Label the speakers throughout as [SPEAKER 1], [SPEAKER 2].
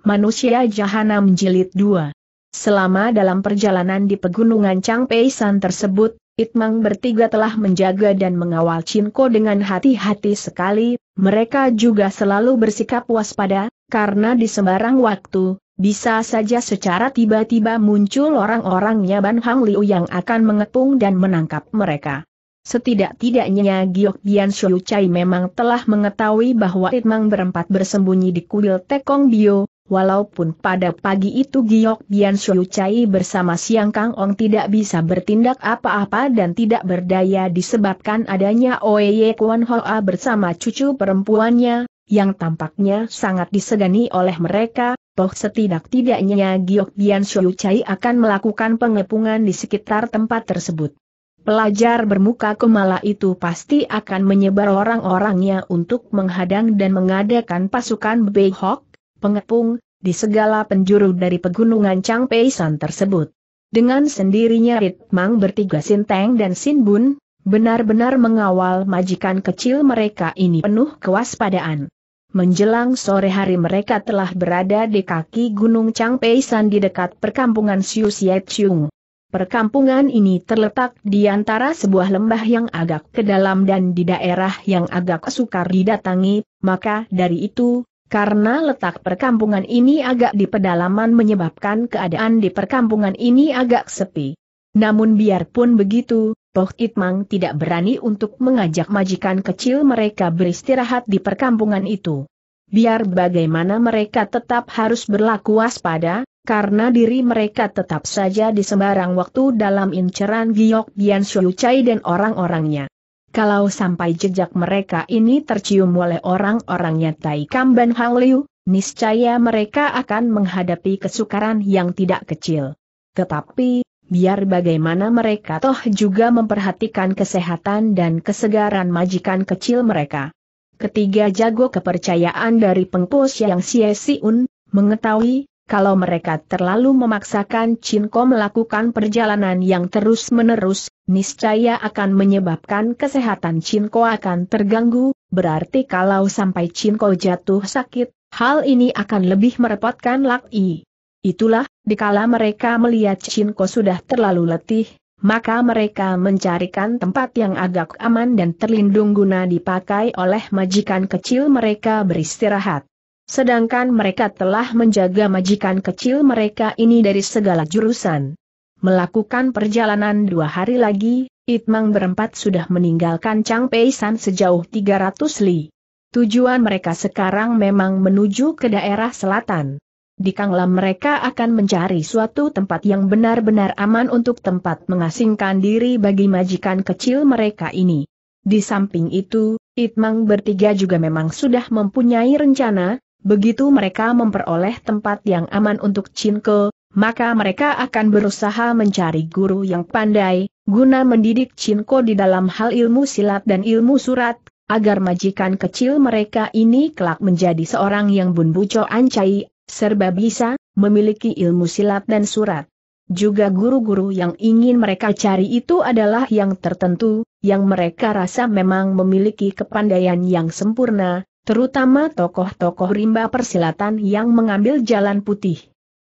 [SPEAKER 1] Manusia Jahanam Jilid 2 Selama dalam perjalanan di pegunungan Changpeisan tersebut, Itmang bertiga telah menjaga dan mengawal Cinko dengan hati-hati sekali, mereka juga selalu bersikap waspada, karena di sembarang waktu, bisa saja secara tiba-tiba muncul orang orangnya Ban Hang Liu yang akan mengepung dan menangkap mereka. Setidak-tidaknya Giok Bian Xiu Chai memang telah mengetahui bahwa Itmang berempat bersembunyi di kuil Tekong Bio, Walaupun pada pagi itu Giok Bian Shou Chai bersama Siang Kang Ong tidak bisa bertindak apa-apa dan tidak berdaya disebabkan adanya Oeye Kuan Hoa bersama cucu perempuannya, yang tampaknya sangat disegani oleh mereka, toh setidak-tidaknya Giok Bian Shou Chai akan melakukan pengepungan di sekitar tempat tersebut. Pelajar bermuka kemala itu pasti akan menyebar orang-orangnya untuk menghadang dan mengadakan pasukan Beihok, pengepung, di segala penjuru dari pegunungan Chang Changpeisan tersebut. Dengan sendirinya Ritmang bertiga Sinteng dan Sinbun, benar-benar mengawal majikan kecil mereka ini penuh kewaspadaan. Menjelang sore hari mereka telah berada di kaki Gunung Chang Changpeisan di dekat perkampungan Siu Siet Chung. Perkampungan ini terletak di antara sebuah lembah yang agak ke dalam dan di daerah yang agak sukar didatangi, maka dari itu, karena letak perkampungan ini agak di pedalaman menyebabkan keadaan di perkampungan ini agak sepi. Namun biarpun begitu, Poh Itmang tidak berani untuk mengajak majikan kecil mereka beristirahat di perkampungan itu. Biar bagaimana mereka tetap harus berlaku waspada, karena diri mereka tetap saja di sembarang waktu dalam inceran Giok Bian Chai dan orang-orangnya. Kalau sampai jejak mereka ini tercium oleh orang-orangnya Tai Kamban Hang Liu, niscaya mereka akan menghadapi kesukaran yang tidak kecil. Tetapi, biar bagaimana mereka toh juga memperhatikan kesehatan dan kesegaran majikan kecil mereka. Ketiga jago kepercayaan dari pengpus yang Sia Siun, mengetahui kalau mereka terlalu memaksakan Cinko melakukan perjalanan yang terus-menerus, niscaya akan menyebabkan kesehatan Cinko akan terganggu, berarti kalau sampai Cinko jatuh sakit, hal ini akan lebih merepotkan Laki. Itulah, dikala mereka melihat Cinko sudah terlalu letih, maka mereka mencarikan tempat yang agak aman dan terlindung guna dipakai oleh majikan kecil mereka beristirahat. Sedangkan mereka telah menjaga majikan kecil mereka ini dari segala jurusan. Melakukan perjalanan dua hari lagi, Itmang berempat sudah meninggalkan Chang Changpeisan sejauh 300 li. Tujuan mereka sekarang memang menuju ke daerah selatan. Di Kangla mereka akan mencari suatu tempat yang benar-benar aman untuk tempat mengasingkan diri bagi majikan kecil mereka ini. Di samping itu, Itmang bertiga juga memang sudah mempunyai rencana, Begitu mereka memperoleh tempat yang aman untuk Cinko, maka mereka akan berusaha mencari guru yang pandai, guna mendidik Cinko di dalam hal ilmu silat dan ilmu surat, agar majikan kecil mereka ini kelak menjadi seorang yang bunbuco ancai, serba bisa, memiliki ilmu silat dan surat. Juga guru-guru yang ingin mereka cari itu adalah yang tertentu, yang mereka rasa memang memiliki kepandaian yang sempurna, terutama tokoh-tokoh rimba persilatan yang mengambil jalan putih.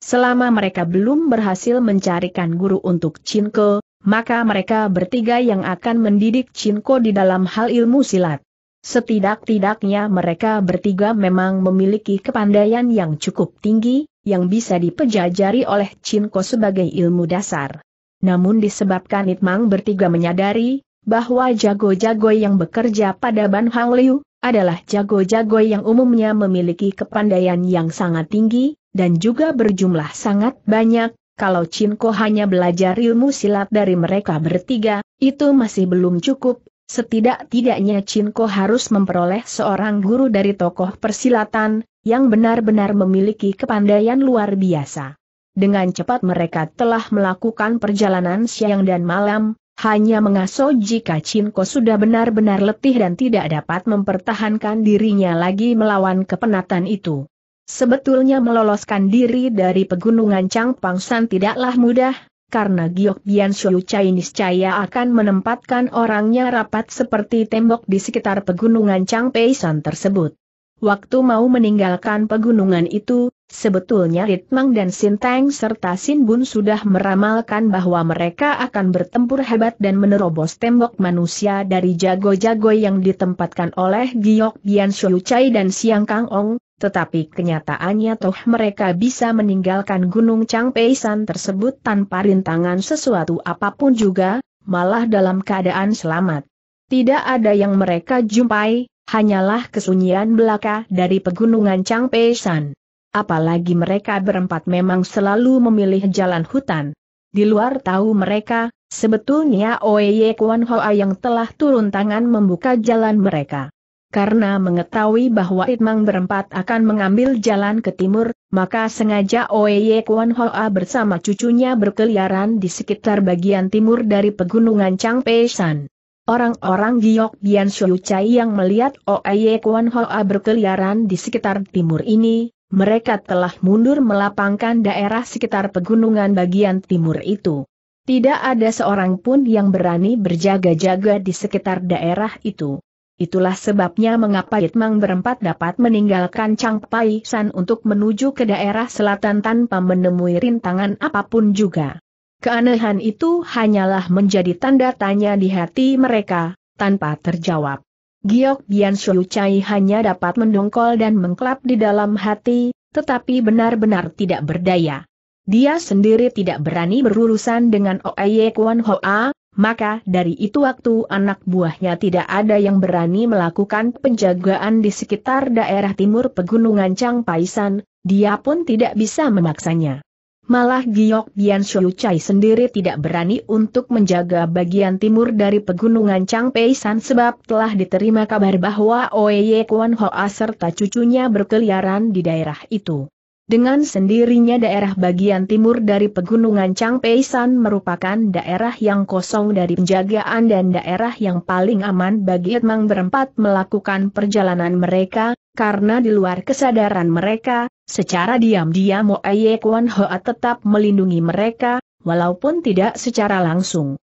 [SPEAKER 1] Selama mereka belum berhasil mencarikan guru untuk Cinko, maka mereka bertiga yang akan mendidik Cinko di dalam hal ilmu silat. Setidak-tidaknya mereka bertiga memang memiliki kepandaian yang cukup tinggi, yang bisa dipejajari oleh Cinko sebagai ilmu dasar. Namun disebabkan Itmang bertiga menyadari, bahwa jago-jago yang bekerja pada Ban Hang Liu, adalah jago-jago yang umumnya memiliki kepandaian yang sangat tinggi, dan juga berjumlah sangat banyak, kalau Cinko hanya belajar ilmu silat dari mereka bertiga, itu masih belum cukup, setidak-tidaknya Cinko harus memperoleh seorang guru dari tokoh persilatan, yang benar-benar memiliki kepandaian luar biasa. Dengan cepat mereka telah melakukan perjalanan siang dan malam, hanya mengaso jika Cinko sudah benar-benar letih dan tidak dapat mempertahankan dirinya lagi melawan kepenatan itu. Sebetulnya meloloskan diri dari pegunungan Changpangsan tidaklah mudah, karena Giok Bian Shou Chai niscaya akan menempatkan orangnya rapat seperti tembok di sekitar pegunungan Changpeisan tersebut. Waktu mau meninggalkan pegunungan itu, Sebetulnya Ritmang dan Sinteng serta Sinbun sudah meramalkan bahwa mereka akan bertempur hebat dan menerobos tembok manusia dari jago-jago yang ditempatkan oleh Giok Bian Chai dan Siang Kang Ong, tetapi kenyataannya toh mereka bisa meninggalkan Gunung Changpeisan tersebut tanpa rintangan sesuatu apapun juga, malah dalam keadaan selamat. Tidak ada yang mereka jumpai, hanyalah kesunyian belaka dari pegunungan Changpeisan apalagi mereka berempat memang selalu memilih jalan hutan. Di luar tahu mereka, sebetulnya Oye Kuan Hoa yang telah turun tangan membuka jalan mereka. Karena mengetahui bahwa Itmang berempat akan mengambil jalan ke timur, maka sengaja Oye Kuan Hoa bersama cucunya berkeliaran di sekitar bagian timur dari pegunungan San. Orang-orang Giok Bian Shui Chai yang melihat Oye Kuan Hoa berkeliaran di sekitar timur ini, mereka telah mundur melapangkan daerah sekitar pegunungan bagian timur itu. Tidak ada seorang pun yang berani berjaga-jaga di sekitar daerah itu. Itulah sebabnya mengapa Yitmang berempat dapat meninggalkan Chang Pai San untuk menuju ke daerah selatan tanpa menemui rintangan apapun juga. Keanehan itu hanyalah menjadi tanda tanya di hati mereka, tanpa terjawab. Giok Bian Shu Chai hanya dapat mendongkol dan mengklap di dalam hati, tetapi benar-benar tidak berdaya. Dia sendiri tidak berani berurusan dengan Oye Kuan Hoa, maka dari itu waktu anak buahnya tidak ada yang berani melakukan penjagaan di sekitar daerah timur pegunungan Chang Paisan, dia pun tidak bisa memaksanya. Malah Giok Bian Shou Chai sendiri tidak berani untuk menjaga bagian timur dari pegunungan Changpei San sebab telah diterima kabar bahwa Oye Kuan Hoa serta cucunya berkeliaran di daerah itu. Dengan sendirinya daerah bagian timur dari pegunungan Changpei San merupakan daerah yang kosong dari penjagaan dan daerah yang paling aman bagi emang berempat melakukan perjalanan mereka, karena di luar kesadaran mereka, secara diam-diam Mo Ye Hoa tetap melindungi mereka, walaupun tidak secara langsung.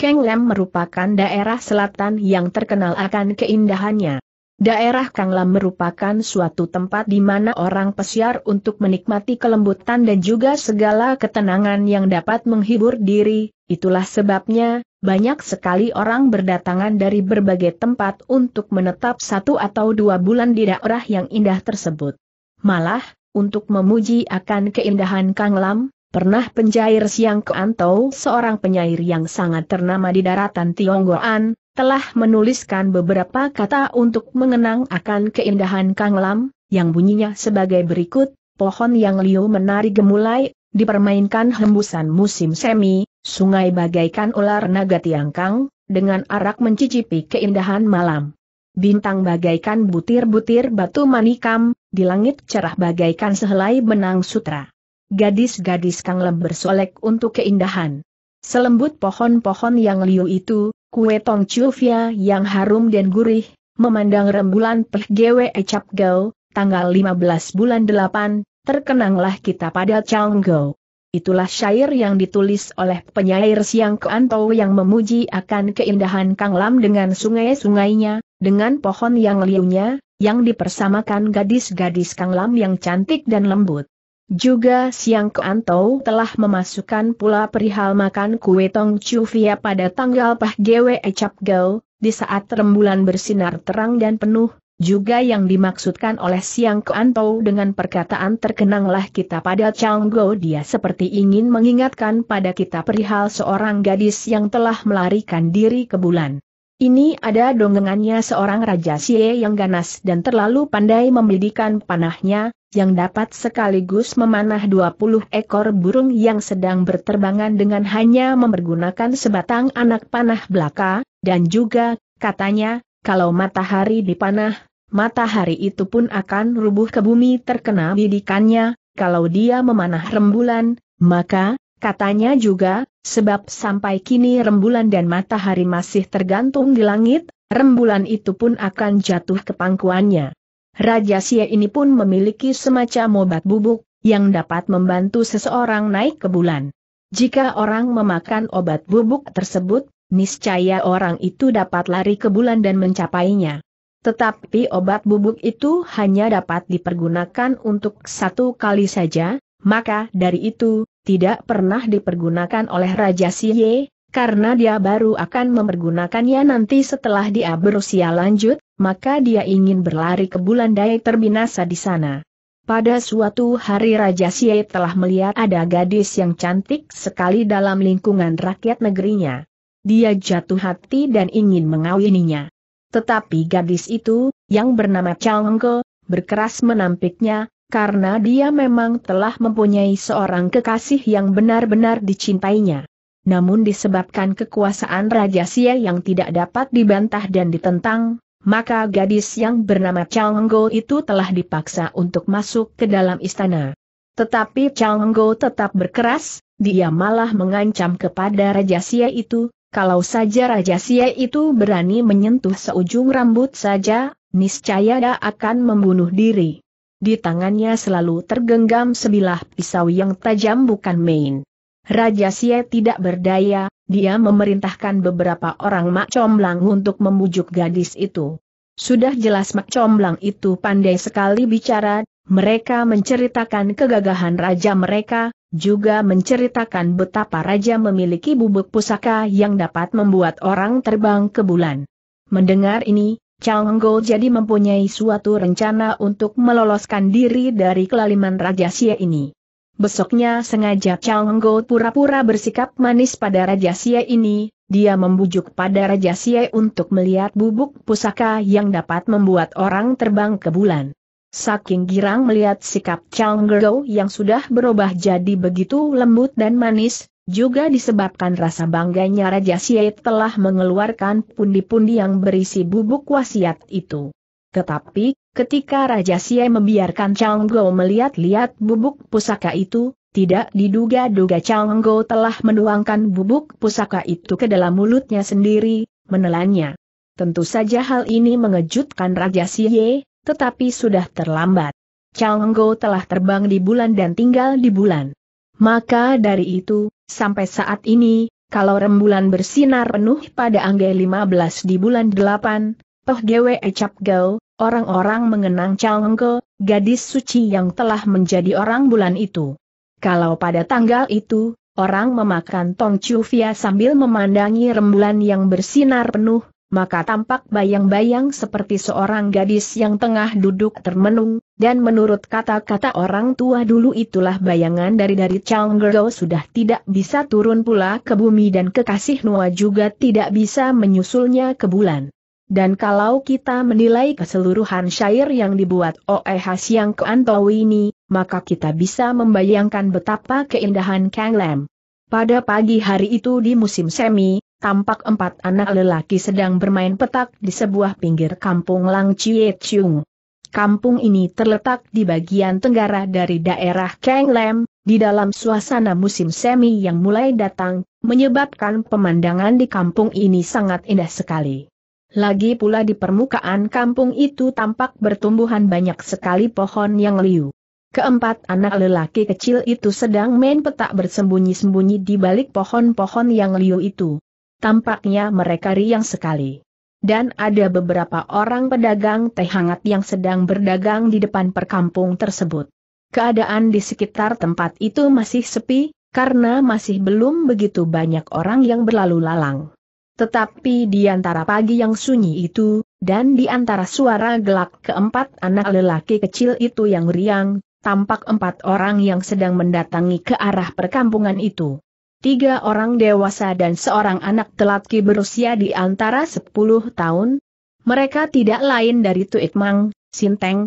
[SPEAKER 1] Keng Lam merupakan daerah selatan yang terkenal akan keindahannya. Daerah Kang Lam merupakan suatu tempat di mana orang pesiar untuk menikmati kelembutan dan juga segala ketenangan yang dapat menghibur diri, itulah sebabnya, banyak sekali orang berdatangan dari berbagai tempat untuk menetap satu atau dua bulan di daerah yang indah tersebut. Malah, untuk memuji akan keindahan Kang Lam, pernah penjair Siang Keantau seorang penyair yang sangat ternama di daratan Tionggoan, telah menuliskan beberapa kata untuk mengenang akan keindahan Kang Lam, yang bunyinya sebagai berikut, pohon yang liu menari gemulai, dipermainkan hembusan musim semi, Sungai bagaikan ular naga tiangkang, dengan arak mencicipi keindahan malam. Bintang bagaikan butir-butir batu manikam, di langit cerah bagaikan sehelai benang sutra. Gadis-gadis Kang Lem bersolek untuk keindahan. Selembut pohon-pohon yang liu itu, kue tong chufia yang harum dan gurih, memandang rembulan Peh Gwe Ecap Gau, tanggal 15 bulan 8, terkenanglah kita pada Changgau. Itulah syair yang ditulis oleh penyair Siang Keanto yang memuji akan keindahan Kang Lam dengan sungai-sungainya, dengan pohon yang liunya, yang dipersamakan gadis-gadis Kang Lam yang cantik dan lembut. Juga Siang Keanto telah memasukkan pula perihal makan kue Tong Chufia pada tanggal Pah Gwe Ecap Gau, di saat rembulan bersinar terang dan penuh, juga yang dimaksudkan oleh Siang Kuantou dengan perkataan terkenanglah kita pada Changgo dia seperti ingin mengingatkan pada kita perihal seorang gadis yang telah melarikan diri ke bulan. Ini ada dongengannya seorang Raja Xie yang ganas dan terlalu pandai membidikan panahnya, yang dapat sekaligus memanah 20 ekor burung yang sedang berterbangan dengan hanya mempergunakan sebatang anak panah belaka, dan juga, katanya, kalau matahari dipanah, matahari itu pun akan rubuh ke bumi terkena bidikannya, kalau dia memanah rembulan, maka, katanya juga, sebab sampai kini rembulan dan matahari masih tergantung di langit, rembulan itu pun akan jatuh ke pangkuannya. Raja Sia ini pun memiliki semacam obat bubuk, yang dapat membantu seseorang naik ke bulan. Jika orang memakan obat bubuk tersebut, niscaya orang itu dapat lari ke bulan dan mencapainya. Tetapi obat bubuk itu hanya dapat dipergunakan untuk satu kali saja, maka dari itu, tidak pernah dipergunakan oleh Raja Siye, karena dia baru akan mempergunakannya nanti setelah dia berusia lanjut, maka dia ingin berlari ke bulan daya terbinasa di sana. Pada suatu hari Raja Siye telah melihat ada gadis yang cantik sekali dalam lingkungan rakyat negerinya. Dia jatuh hati dan ingin mengawininya. Tetapi gadis itu, yang bernama Changko, berkeras menampiknya, karena dia memang telah mempunyai seorang kekasih yang benar-benar dicintainya. Namun disebabkan kekuasaan Raja Sia yang tidak dapat dibantah dan ditentang, maka gadis yang bernama Changgo itu telah dipaksa untuk masuk ke dalam istana. Tetapi Changgo tetap berkeras, dia malah mengancam kepada Raja Sia itu, kalau saja Raja Sia itu berani menyentuh seujung rambut saja, niscaya dia akan membunuh diri. Di tangannya selalu tergenggam sebilah pisau yang tajam bukan main. Raja Sia tidak berdaya, dia memerintahkan beberapa orang mak comblang untuk memujuk gadis itu. Sudah jelas mak comblang itu pandai sekali bicara, mereka menceritakan kegagahan raja mereka, juga menceritakan betapa raja memiliki bubuk pusaka yang dapat membuat orang terbang ke bulan. Mendengar ini, Chang Go jadi mempunyai suatu rencana untuk meloloskan diri dari kelaliman raja Xie ini. Besoknya sengaja Chang Go pura-pura bersikap manis pada raja Xie ini, dia membujuk pada raja Xie untuk melihat bubuk pusaka yang dapat membuat orang terbang ke bulan. Saking girang melihat sikap Chang Gero yang sudah berubah jadi begitu lembut dan manis, juga disebabkan rasa bangganya Raja Siet telah mengeluarkan pundi-pundi yang berisi bubuk wasiat itu. Tetapi, ketika Raja Siet membiarkan Chang Gerou melihat-lihat bubuk pusaka itu, tidak diduga-duga Chang Gerou telah menuangkan bubuk pusaka itu ke dalam mulutnya sendiri, menelannya. Tentu saja hal ini mengejutkan Raja Siye, tetapi sudah terlambat. Changgo telah terbang di bulan dan tinggal di bulan. Maka dari itu, sampai saat ini, kalau rembulan bersinar penuh pada tanggal 15 di bulan 8, Toh Gwe Ecap Gao, orang-orang mengenang Changgo, gadis suci yang telah menjadi orang bulan itu. Kalau pada tanggal itu, orang memakan tong sambil memandangi rembulan yang bersinar penuh, maka tampak bayang-bayang seperti seorang gadis yang tengah duduk termenung, dan menurut kata-kata orang tua dulu itulah bayangan dari dari Changgero sudah tidak bisa turun pula ke bumi dan kekasih Nua juga tidak bisa menyusulnya ke bulan. Dan kalau kita menilai keseluruhan syair yang dibuat oleh Hasiang Keantau ini, maka kita bisa membayangkan betapa keindahan Kang Lam. Pada pagi hari itu di musim semi, tampak empat anak lelaki sedang bermain petak di sebuah pinggir kampung Lang Chie Chung. Kampung ini terletak di bagian tenggara dari daerah Kang Lam. di dalam suasana musim semi yang mulai datang, menyebabkan pemandangan di kampung ini sangat indah sekali. Lagi pula di permukaan kampung itu tampak bertumbuhan banyak sekali pohon yang liu. Keempat anak lelaki kecil itu sedang main petak bersembunyi-sembunyi di balik pohon-pohon yang liu itu tampaknya mereka riang sekali. Dan ada beberapa orang pedagang teh hangat yang sedang berdagang di depan perkampung tersebut. Keadaan di sekitar tempat itu masih sepi, karena masih belum begitu banyak orang yang berlalu lalang. Tetapi di antara pagi yang sunyi itu, dan di antara suara gelak keempat anak lelaki kecil itu yang riang, tampak empat orang yang sedang mendatangi ke arah perkampungan itu tiga orang dewasa dan seorang anak telatki berusia di antara sepuluh tahun. Mereka tidak lain dari Tuik Mang, Sinteng,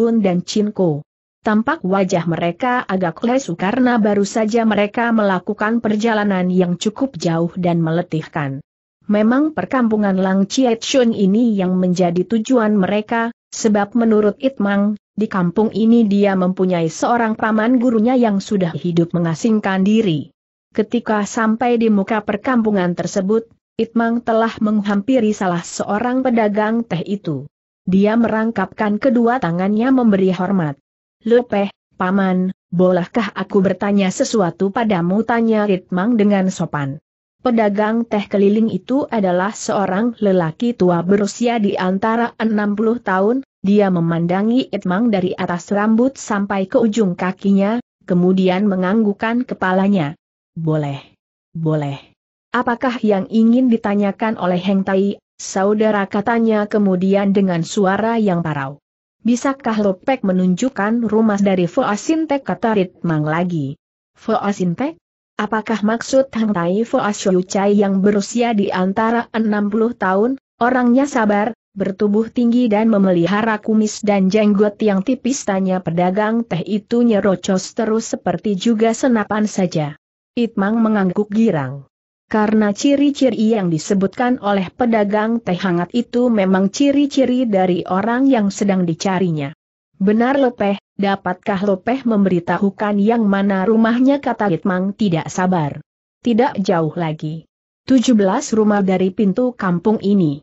[SPEAKER 1] Bun dan Ko. Tampak wajah mereka agak lesu karena baru saja mereka melakukan perjalanan yang cukup jauh dan meletihkan. Memang perkampungan Lang Chiet Shun ini yang menjadi tujuan mereka, sebab menurut Itmang, di kampung ini dia mempunyai seorang paman gurunya yang sudah hidup mengasingkan diri. Ketika sampai di muka perkampungan tersebut, Itmang telah menghampiri salah seorang pedagang teh itu. Dia merangkapkan kedua tangannya memberi hormat. Lepeh, paman, bolehkah aku bertanya sesuatu padamu? Tanya Itmang dengan sopan. Pedagang teh keliling itu adalah seorang lelaki tua berusia di antara 60 tahun, dia memandangi Itmang dari atas rambut sampai ke ujung kakinya, kemudian menganggukkan kepalanya. Boleh. Boleh. Apakah yang ingin ditanyakan oleh Heng Tai, saudara katanya kemudian dengan suara yang parau. Bisakah Lopek menunjukkan rumah dari Fo Asintek kata Ritmang lagi? Fo Asintek? Apakah maksud Hang Tai Fo Asyucai yang berusia di antara 60 tahun, orangnya sabar, bertubuh tinggi dan memelihara kumis dan jenggot yang tipis tanya pedagang teh itu nyerocos terus seperti juga senapan saja. Itmang mengangguk girang. Karena ciri-ciri yang disebutkan oleh pedagang teh hangat itu memang ciri-ciri dari orang yang sedang dicarinya. Benar Lopeh, dapatkah Lopeh memberitahukan yang mana rumahnya kata Itmang tidak sabar. Tidak jauh lagi. 17 rumah dari pintu kampung ini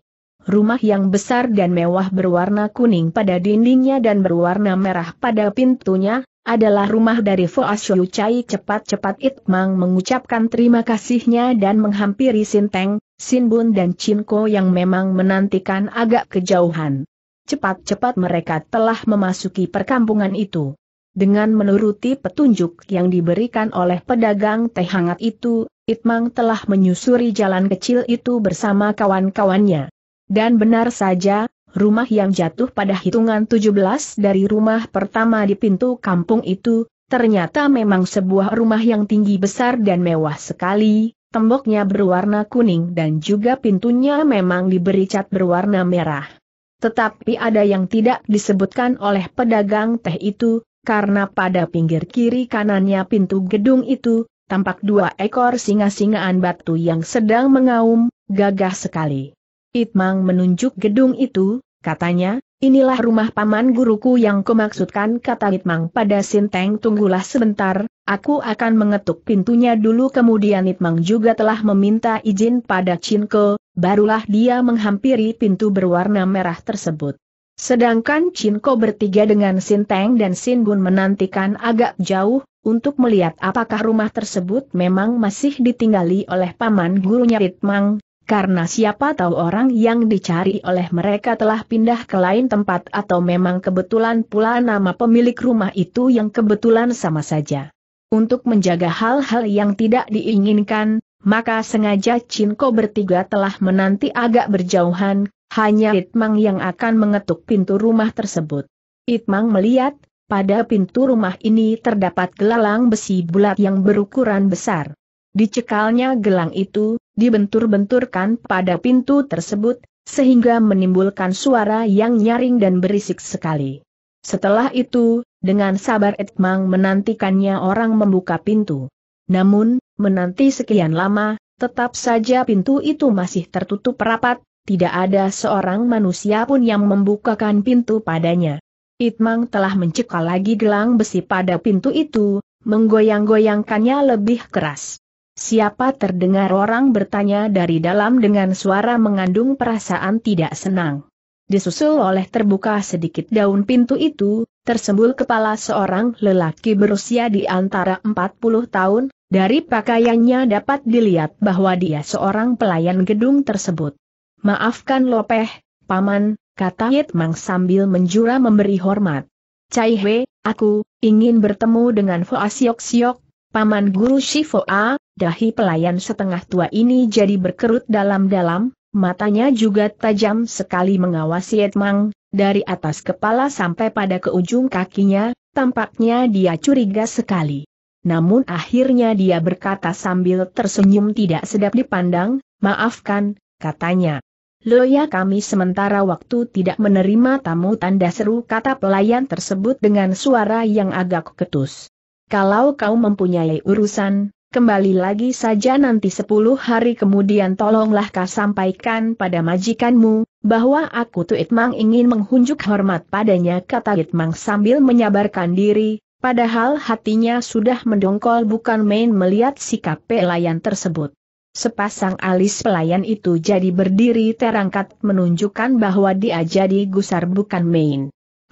[SPEAKER 1] rumah yang besar dan mewah berwarna kuning pada dindingnya dan berwarna merah pada pintunya, adalah rumah dari Foa Shou Chai cepat-cepat Itmang mengucapkan terima kasihnya dan menghampiri Sinteng, Sinbun dan Ko yang memang menantikan agak kejauhan. Cepat-cepat mereka telah memasuki perkampungan itu. Dengan menuruti petunjuk yang diberikan oleh pedagang teh hangat itu, Itmang telah menyusuri jalan kecil itu bersama kawan-kawannya. Dan benar saja, rumah yang jatuh pada hitungan 17 dari rumah pertama di pintu kampung itu, ternyata memang sebuah rumah yang tinggi besar dan mewah sekali, temboknya berwarna kuning dan juga pintunya memang diberi cat berwarna merah. Tetapi ada yang tidak disebutkan oleh pedagang teh itu, karena pada pinggir kiri kanannya pintu gedung itu, tampak dua ekor singa-singaan batu yang sedang mengaum, gagah sekali. Itmang menunjuk gedung itu, katanya, inilah rumah paman guruku yang kumaksudkan kata Itmang pada Sinteng tunggulah sebentar, aku akan mengetuk pintunya dulu kemudian Itmang juga telah meminta izin pada Cinko, barulah dia menghampiri pintu berwarna merah tersebut. Sedangkan Cinko bertiga dengan Sinteng dan Sinbun menantikan agak jauh, untuk melihat apakah rumah tersebut memang masih ditinggali oleh paman gurunya Itmang, karena siapa tahu orang yang dicari oleh mereka telah pindah ke lain tempat atau memang kebetulan pula nama pemilik rumah itu yang kebetulan sama saja. Untuk menjaga hal-hal yang tidak diinginkan, maka sengaja Cinko bertiga telah menanti agak berjauhan, hanya Itmang yang akan mengetuk pintu rumah tersebut. Itmang melihat, pada pintu rumah ini terdapat gelalang besi bulat yang berukuran besar. Dicekalnya gelang itu, dibentur-benturkan pada pintu tersebut, sehingga menimbulkan suara yang nyaring dan berisik sekali. Setelah itu, dengan sabar Edmang menantikannya orang membuka pintu. Namun, menanti sekian lama, tetap saja pintu itu masih tertutup rapat, tidak ada seorang manusia pun yang membukakan pintu padanya. Itmang telah mencekal lagi gelang besi pada pintu itu, menggoyang-goyangkannya lebih keras. Siapa terdengar orang bertanya dari dalam dengan suara mengandung perasaan tidak senang. Disusul oleh terbuka sedikit daun pintu itu, tersembul kepala seorang lelaki berusia di antara 40 tahun, dari pakaiannya dapat dilihat bahwa dia seorang pelayan gedung tersebut. Maafkan Lopeh, Paman, kata Yitmang sambil menjura memberi hormat. Cai Hwe, aku, ingin bertemu dengan Fo Siok Siok, Paman Guru A dahi pelayan setengah tua ini jadi berkerut dalam-dalam, matanya juga tajam sekali mengawasi Edmang, dari atas kepala sampai pada ke ujung kakinya, tampaknya dia curiga sekali. Namun akhirnya dia berkata sambil tersenyum tidak sedap dipandang, maafkan, katanya. Loya kami sementara waktu tidak menerima tamu tanda seru kata pelayan tersebut dengan suara yang agak ketus. Kalau kau mempunyai urusan, kembali lagi saja nanti sepuluh hari kemudian tolonglah kau sampaikan pada majikanmu, bahwa aku Itmang ingin menghunjuk hormat padanya kata Itmang sambil menyabarkan diri, padahal hatinya sudah mendongkol bukan main melihat sikap pelayan tersebut. Sepasang alis pelayan itu jadi berdiri terangkat menunjukkan bahwa dia jadi gusar bukan main.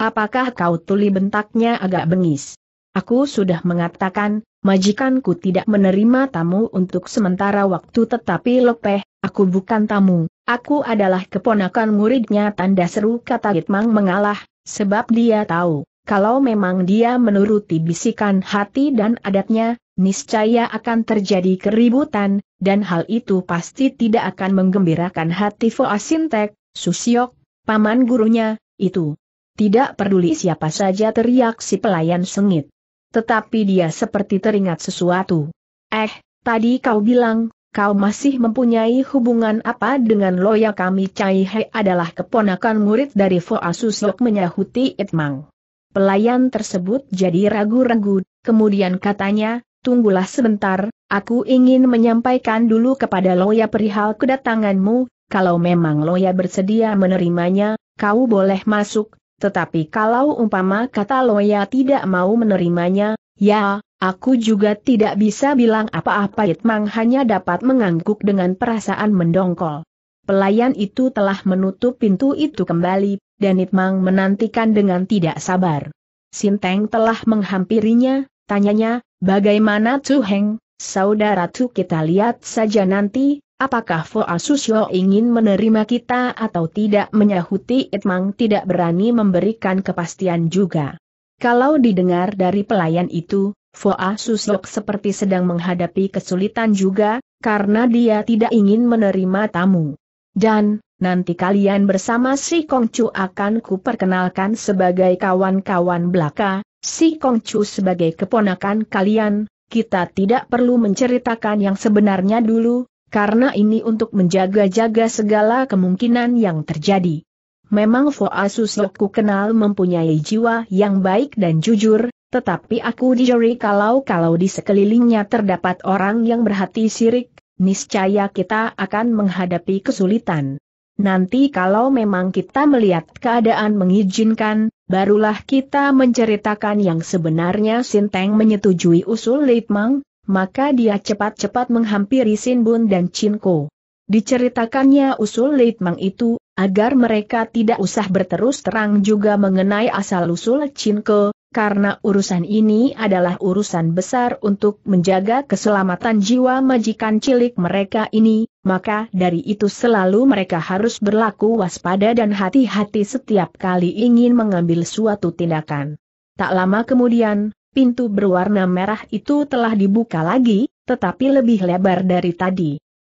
[SPEAKER 1] Apakah kau tuli bentaknya agak bengis? Aku sudah mengatakan, majikanku tidak menerima tamu untuk sementara waktu tetapi lepeh, aku bukan tamu, aku adalah keponakan muridnya tanda seru kata Gitmang mengalah, sebab dia tahu, kalau memang dia menuruti bisikan hati dan adatnya, niscaya akan terjadi keributan, dan hal itu pasti tidak akan menggembirakan hati Foasintek, Susiok, paman gurunya, itu. Tidak peduli siapa saja teriak si pelayan sengit. Tetapi dia seperti teringat sesuatu. Eh, tadi kau bilang, kau masih mempunyai hubungan apa dengan Loya kami Cai He adalah keponakan murid dari Foa Susok menyahuti Itmang. Pelayan tersebut jadi ragu-ragu, kemudian katanya, tunggulah sebentar, aku ingin menyampaikan dulu kepada Loya perihal kedatanganmu, kalau memang Loya bersedia menerimanya, kau boleh masuk, tetapi kalau umpama kata Loya tidak mau menerimanya, ya, aku juga tidak bisa bilang apa-apa Itmang hanya dapat mengangguk dengan perasaan mendongkol. Pelayan itu telah menutup pintu itu kembali, dan Itmang menantikan dengan tidak sabar. Sinteng telah menghampirinya, tanyanya, bagaimana Tuheng, saudara tu kita lihat saja nanti, Apakah Fo Susyo ingin menerima kita atau tidak menyahuti Itmang tidak berani memberikan kepastian juga. Kalau didengar dari pelayan itu, Fo Asusyo seperti sedang menghadapi kesulitan juga, karena dia tidak ingin menerima tamu. Dan, nanti kalian bersama si Kongcu akan kuperkenalkan sebagai kawan-kawan belaka, si Kongcu sebagai keponakan kalian, kita tidak perlu menceritakan yang sebenarnya dulu, karena ini untuk menjaga-jaga segala kemungkinan yang terjadi. Memang Foa Susokku kenal mempunyai jiwa yang baik dan jujur, tetapi aku dijeri kalau-kalau di sekelilingnya terdapat orang yang berhati sirik, niscaya kita akan menghadapi kesulitan. Nanti kalau memang kita melihat keadaan mengizinkan, barulah kita menceritakan yang sebenarnya Sinteng menyetujui usul Leitmang, maka dia cepat-cepat menghampiri Sin Bun dan Chin Ko. Diceritakannya usul Leitmang itu, agar mereka tidak usah berterus terang juga mengenai asal-usul Chin Ko, karena urusan ini adalah urusan besar untuk menjaga keselamatan jiwa majikan cilik mereka ini, maka dari itu selalu mereka harus berlaku waspada dan hati-hati setiap kali ingin mengambil suatu tindakan. Tak lama kemudian, pintu berwarna merah itu telah dibuka lagi, tetapi lebih lebar dari tadi.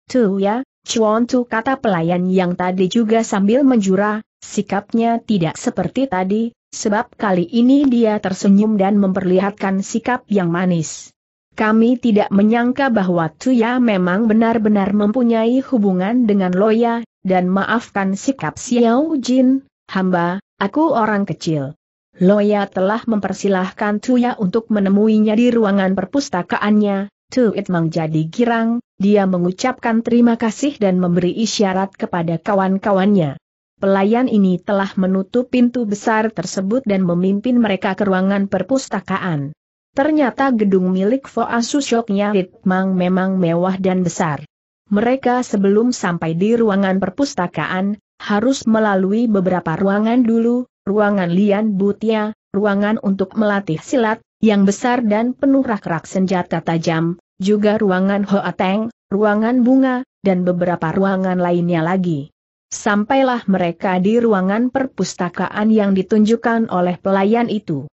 [SPEAKER 1] Tu ya, cuan Tu kata pelayan yang tadi juga sambil menjura, sikapnya tidak seperti tadi, sebab kali ini dia tersenyum dan memperlihatkan sikap yang manis. Kami tidak menyangka bahwa Tuya memang benar-benar mempunyai hubungan dengan Loya, dan maafkan sikap Xiao Jin, hamba, aku orang kecil. Loya telah mempersilahkan Tuya untuk menemuinya di ruangan perpustakaannya, Tuit menjadi girang, dia mengucapkan terima kasih dan memberi isyarat kepada kawan-kawannya. Pelayan ini telah menutup pintu besar tersebut dan memimpin mereka ke ruangan perpustakaan. Ternyata gedung milik Foa Susyoknya Ritmang memang mewah dan besar. Mereka sebelum sampai di ruangan perpustakaan, harus melalui beberapa ruangan dulu, ruangan Lian Butia, ruangan untuk melatih silat, yang besar dan penuh rak-rak senjata tajam, juga ruangan Hoateng, ruangan bunga, dan beberapa ruangan lainnya lagi. Sampailah mereka di ruangan perpustakaan yang ditunjukkan oleh pelayan itu.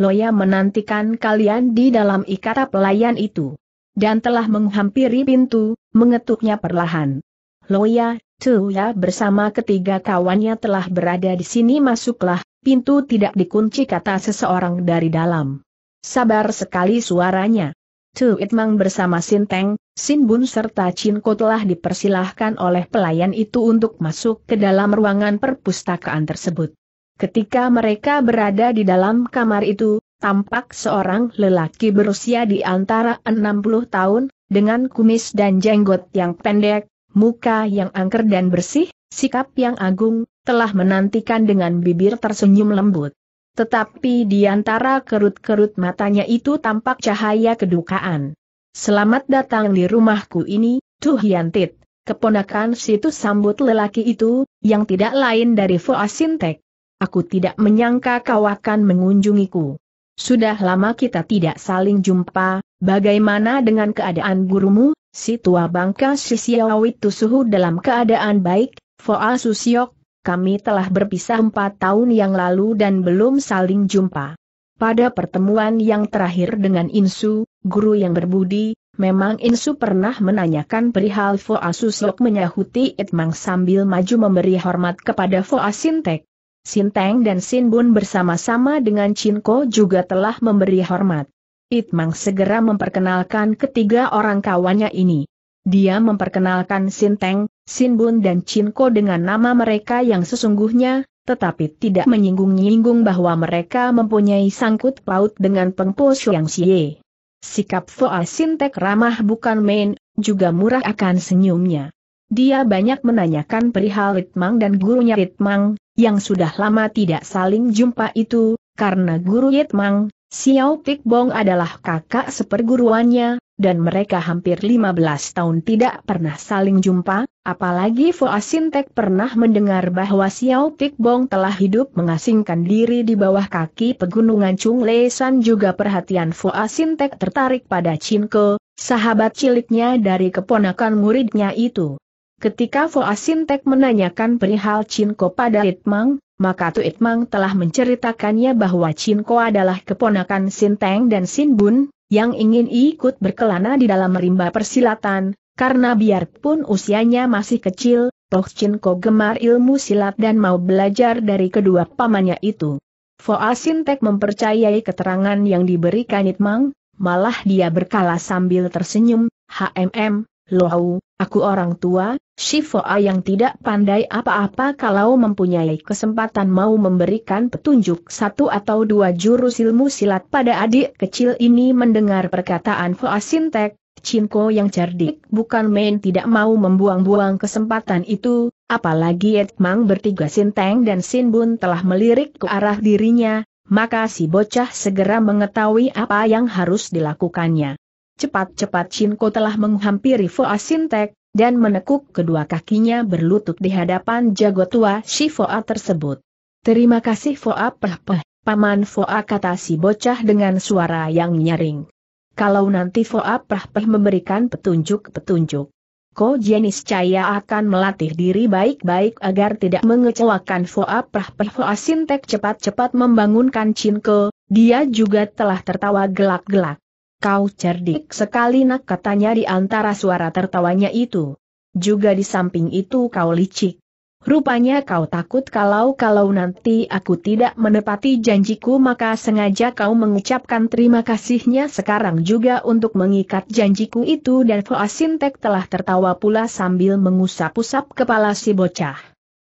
[SPEAKER 1] Loya menantikan kalian di dalam ikata pelayan itu. Dan telah menghampiri pintu, mengetuknya perlahan. Loya, Tuya bersama ketiga kawannya telah berada di sini masuklah, pintu tidak dikunci kata seseorang dari dalam. Sabar sekali suaranya. Tu Itmang bersama Sinteng, Sin Bun serta Chin Ko telah dipersilahkan oleh pelayan itu untuk masuk ke dalam ruangan perpustakaan tersebut. Ketika mereka berada di dalam kamar itu, tampak seorang lelaki berusia di antara 60 tahun, dengan kumis dan jenggot yang pendek, muka yang angker dan bersih, sikap yang agung, telah menantikan dengan bibir tersenyum lembut. Tetapi di antara kerut-kerut matanya itu tampak cahaya kedukaan. Selamat datang di rumahku ini, Tuh Yantit, keponakan situ sambut lelaki itu, yang tidak lain dari Sintek. Aku tidak menyangka kau akan mengunjungiku. Sudah lama kita tidak saling jumpa, bagaimana dengan keadaan gurumu, si tua bangka Sisiawi Tusuhu dalam keadaan baik, Foa Susiok, kami telah berpisah empat tahun yang lalu dan belum saling jumpa. Pada pertemuan yang terakhir dengan Insu, guru yang berbudi, memang Insu pernah menanyakan perihal Foa Susiok menyahuti Itmang sambil maju memberi hormat kepada Foa Sintek. Sinteng dan Sinbun bersama-sama dengan Cinko juga telah memberi hormat. Itmang segera memperkenalkan ketiga orang kawannya ini. Dia memperkenalkan Sinteng, Sinbun dan Ko dengan nama mereka yang sesungguhnya, tetapi tidak menyinggung-nyinggung bahwa mereka mempunyai sangkut paut dengan pengpo yang Xie. Sikap Foa Sintek ramah bukan main, juga murah akan senyumnya. Dia banyak menanyakan perihal Ritmang dan gurunya Ritmang, yang sudah lama tidak saling jumpa itu, karena guru Ritmang, Xiao Pikbong adalah kakak seperguruannya, dan mereka hampir 15 tahun tidak pernah saling jumpa, apalagi Foa Sintek pernah mendengar bahwa Xiao Pikbong telah hidup mengasingkan diri di bawah kaki pegunungan Chung Le San juga perhatian Foa Sintek tertarik pada Chin Ke, sahabat ciliknya dari keponakan muridnya itu. Ketika Foa Sintek menanyakan perihal Chin Ke pada Ritmang, maka Tuit Mang telah menceritakannya bahwa Chin Ko adalah keponakan Sin Teng dan Sin Bun, yang ingin ikut berkelana di dalam rimba persilatan, karena biarpun usianya masih kecil, Toh Chin Ko gemar ilmu silat dan mau belajar dari kedua pamannya itu. Foa Sintek mempercayai keterangan yang diberikan Itmang, malah dia berkala sambil tersenyum, HMM, Lohau, aku orang tua, Shifoa yang tidak pandai apa-apa kalau mempunyai kesempatan mau memberikan petunjuk satu atau dua jurus ilmu silat pada adik kecil ini mendengar perkataan Foa Sintek, Cinko yang cerdik bukan main tidak mau membuang-buang kesempatan itu, apalagi Edmang bertiga Sinteng dan Sinbun telah melirik ke arah dirinya, maka si bocah segera mengetahui apa yang harus dilakukannya. Cepat-cepat Cinko telah menghampiri Foa Sintek, dan menekuk kedua kakinya berlutut di hadapan jago tua si Foa tersebut. Terima kasih Foa peh peh, paman Foa kata si bocah dengan suara yang nyaring. Kalau nanti Foa peh peh memberikan petunjuk-petunjuk, Ko jenis Caya akan melatih diri baik-baik agar tidak mengecewakan Foa Prah Peh Foa Sintek cepat-cepat membangunkan Cinko, dia juga telah tertawa gelak-gelak. Kau cerdik sekali nak katanya di antara suara tertawanya itu. Juga di samping itu kau licik. Rupanya kau takut kalau-kalau nanti aku tidak menepati janjiku maka sengaja kau mengucapkan terima kasihnya sekarang juga untuk mengikat janjiku itu dan Foasintek telah tertawa pula sambil mengusap-usap kepala si bocah.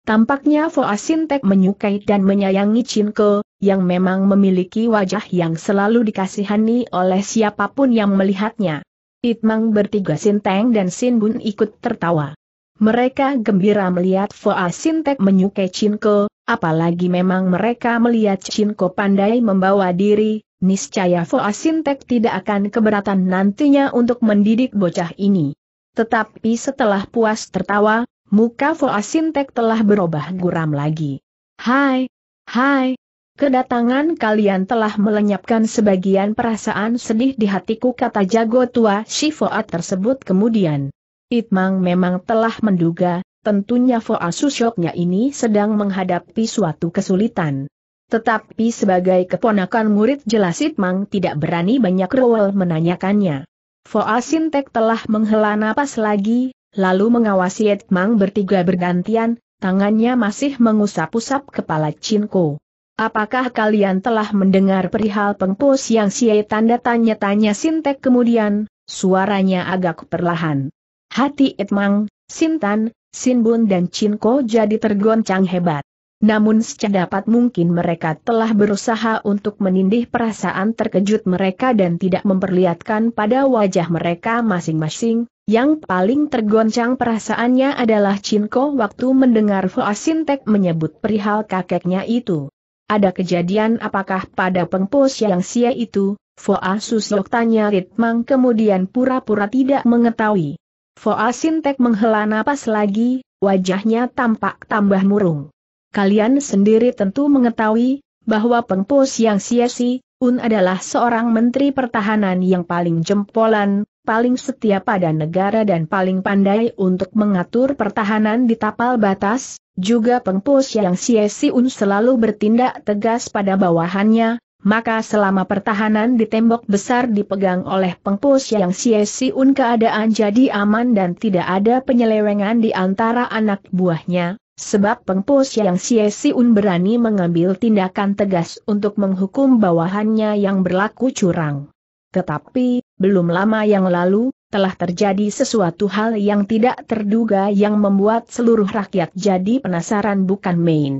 [SPEAKER 1] Tampaknya Foasintek menyukai dan menyayangi Cinko, yang memang memiliki wajah yang selalu dikasihani oleh siapapun yang melihatnya. Itmang bertiga Sinteng dan Sinbun ikut tertawa. Mereka gembira melihat Foa Sintek menyukai Cinko, apalagi memang mereka melihat Cinko pandai membawa diri, niscaya Foa Sintek tidak akan keberatan nantinya untuk mendidik bocah ini. Tetapi setelah puas tertawa, muka Foa Sintek telah berubah guram lagi. Hai, hai, Kedatangan kalian telah melenyapkan sebagian perasaan sedih di hatiku kata jago tua Shifoat tersebut kemudian. Itmang memang telah menduga, tentunya Foa Susyoknya ini sedang menghadapi suatu kesulitan. Tetapi sebagai keponakan murid jelas Itmang tidak berani banyak rewel menanyakannya. Foa Sintek telah menghela napas lagi, lalu mengawasi Itmang bertiga bergantian, tangannya masih mengusap-usap kepala Cinko. Apakah kalian telah mendengar perihal pengpus yang siai tanda tanya-tanya Sintek kemudian, suaranya agak perlahan. Hati Etmang, Sintan, Sinbun dan Cinko jadi tergoncang hebat. Namun secedapat mungkin mereka telah berusaha untuk menindih perasaan terkejut mereka dan tidak memperlihatkan pada wajah mereka masing-masing, yang paling tergoncang perasaannya adalah Cinko waktu mendengar Voa Sintek menyebut perihal kakeknya itu. Ada kejadian apakah pada pengpos yang sia itu? Foa Susiok tanya Ritmang kemudian pura-pura tidak mengetahui. Foa Sintek menghela napas lagi, wajahnya tampak tambah murung. Kalian sendiri tentu mengetahui, bahwa pengpos yang sia-si, Un adalah seorang menteri pertahanan yang paling jempolan, paling setia pada negara dan paling pandai untuk mengatur pertahanan di tapal batas, juga pengpus yang Siesiun selalu bertindak tegas pada bawahannya, maka selama pertahanan di tembok besar dipegang oleh pengpus yang Siesiun keadaan jadi aman dan tidak ada penyelewengan di antara anak buahnya, sebab pengpus yang Siesiun berani mengambil tindakan tegas untuk menghukum bawahannya yang berlaku curang. Tetapi, belum lama yang lalu, telah terjadi sesuatu hal yang tidak terduga yang membuat seluruh rakyat jadi penasaran bukan main.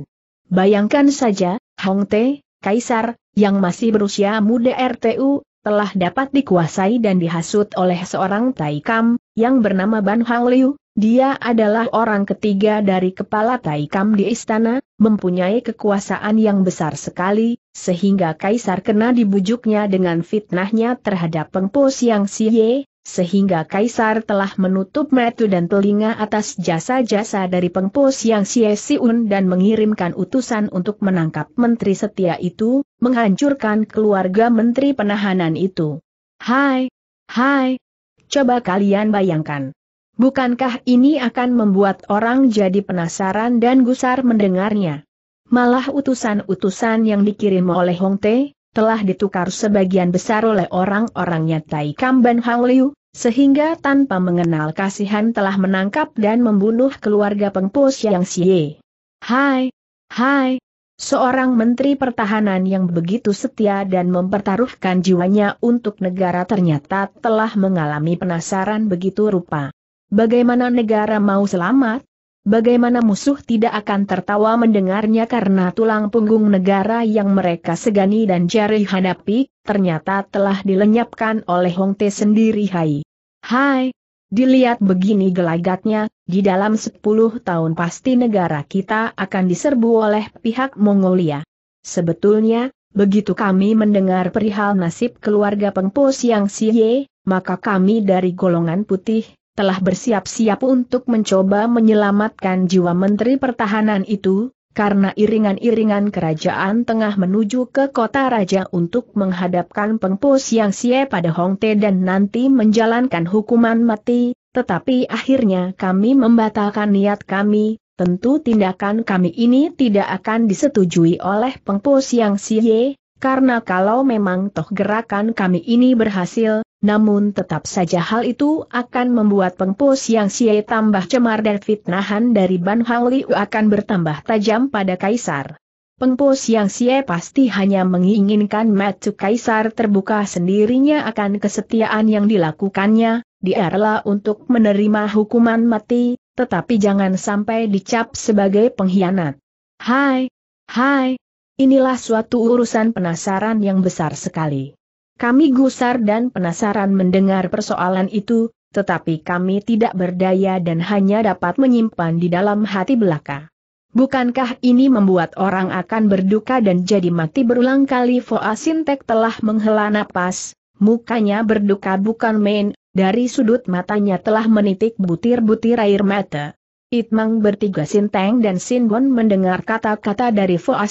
[SPEAKER 1] Bayangkan saja, Hong Te, Kaisar, yang masih berusia muda RTU, telah dapat dikuasai dan dihasut oleh seorang Taikam, yang bernama Ban Hang Liu, dia adalah orang ketiga dari kepala Taikam di istana, mempunyai kekuasaan yang besar sekali, sehingga Kaisar kena dibujuknya dengan fitnahnya terhadap Pengpos Yang Siye, sehingga Kaisar telah menutup metu dan telinga atas jasa-jasa dari Pengpos Yang Siye Siun dan mengirimkan utusan untuk menangkap Menteri Setia itu, menghancurkan keluarga Menteri Penahanan itu. Hai! Hai! Coba kalian bayangkan. Bukankah ini akan membuat orang jadi penasaran dan gusar mendengarnya? Malah utusan-utusan yang dikirim oleh Hong Te, telah ditukar sebagian besar oleh orang-orangnya Tai Kamban Hang Liu, sehingga tanpa mengenal kasihan telah menangkap dan membunuh keluarga pengpos yang Siye. Hai, hai, seorang menteri pertahanan yang begitu setia dan mempertaruhkan jiwanya untuk negara ternyata telah mengalami penasaran begitu rupa. Bagaimana negara mau selamat? Bagaimana musuh tidak akan tertawa mendengarnya karena tulang punggung negara yang mereka segani dan jari hadapi, ternyata telah dilenyapkan oleh Hong Te sendiri hai. Hai, dilihat begini gelagatnya, di dalam 10 tahun pasti negara kita akan diserbu oleh pihak Mongolia. Sebetulnya, begitu kami mendengar perihal nasib keluarga pengpos yang siye, maka kami dari golongan putih, telah bersiap-siap untuk mencoba menyelamatkan jiwa Menteri Pertahanan itu, karena iringan-iringan kerajaan tengah menuju ke kota raja untuk menghadapkan pengpus yang sia pada Hong Te dan nanti menjalankan hukuman mati, tetapi akhirnya kami membatalkan niat kami, tentu tindakan kami ini tidak akan disetujui oleh pengpus yang Sie, karena kalau memang toh gerakan kami ini berhasil, namun tetap saja hal itu akan membuat pengpus yang siai tambah cemar dan fitnahan dari Ban Hang Liu akan bertambah tajam pada Kaisar. Pengpus yang siye pasti hanya menginginkan mata kaisar terbuka sendirinya akan kesetiaan yang dilakukannya, diarla untuk menerima hukuman mati, tetapi jangan sampai dicap sebagai pengkhianat. Hai, hai, inilah suatu urusan penasaran yang besar sekali. Kami gusar dan penasaran mendengar persoalan itu, tetapi kami tidak berdaya dan hanya dapat menyimpan di dalam hati belaka. Bukankah ini membuat orang akan berduka dan jadi mati berulang kali Foa telah menghela napas, mukanya berduka bukan main, dari sudut matanya telah menitik butir-butir air mata. Itmang bertiga Sinteng dan Sinbon mendengar kata-kata dari Foa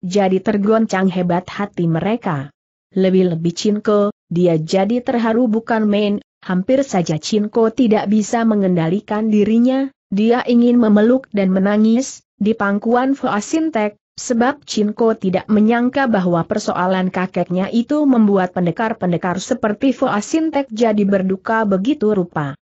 [SPEAKER 1] jadi tergoncang hebat hati mereka. Lebih-lebih Cinko, dia jadi terharu bukan main, hampir saja Cinko tidak bisa mengendalikan dirinya, dia ingin memeluk dan menangis, di pangkuan Hoa Sintek, sebab Cinko tidak menyangka bahwa persoalan kakeknya itu membuat pendekar-pendekar seperti Hoa Sintek jadi berduka begitu rupa.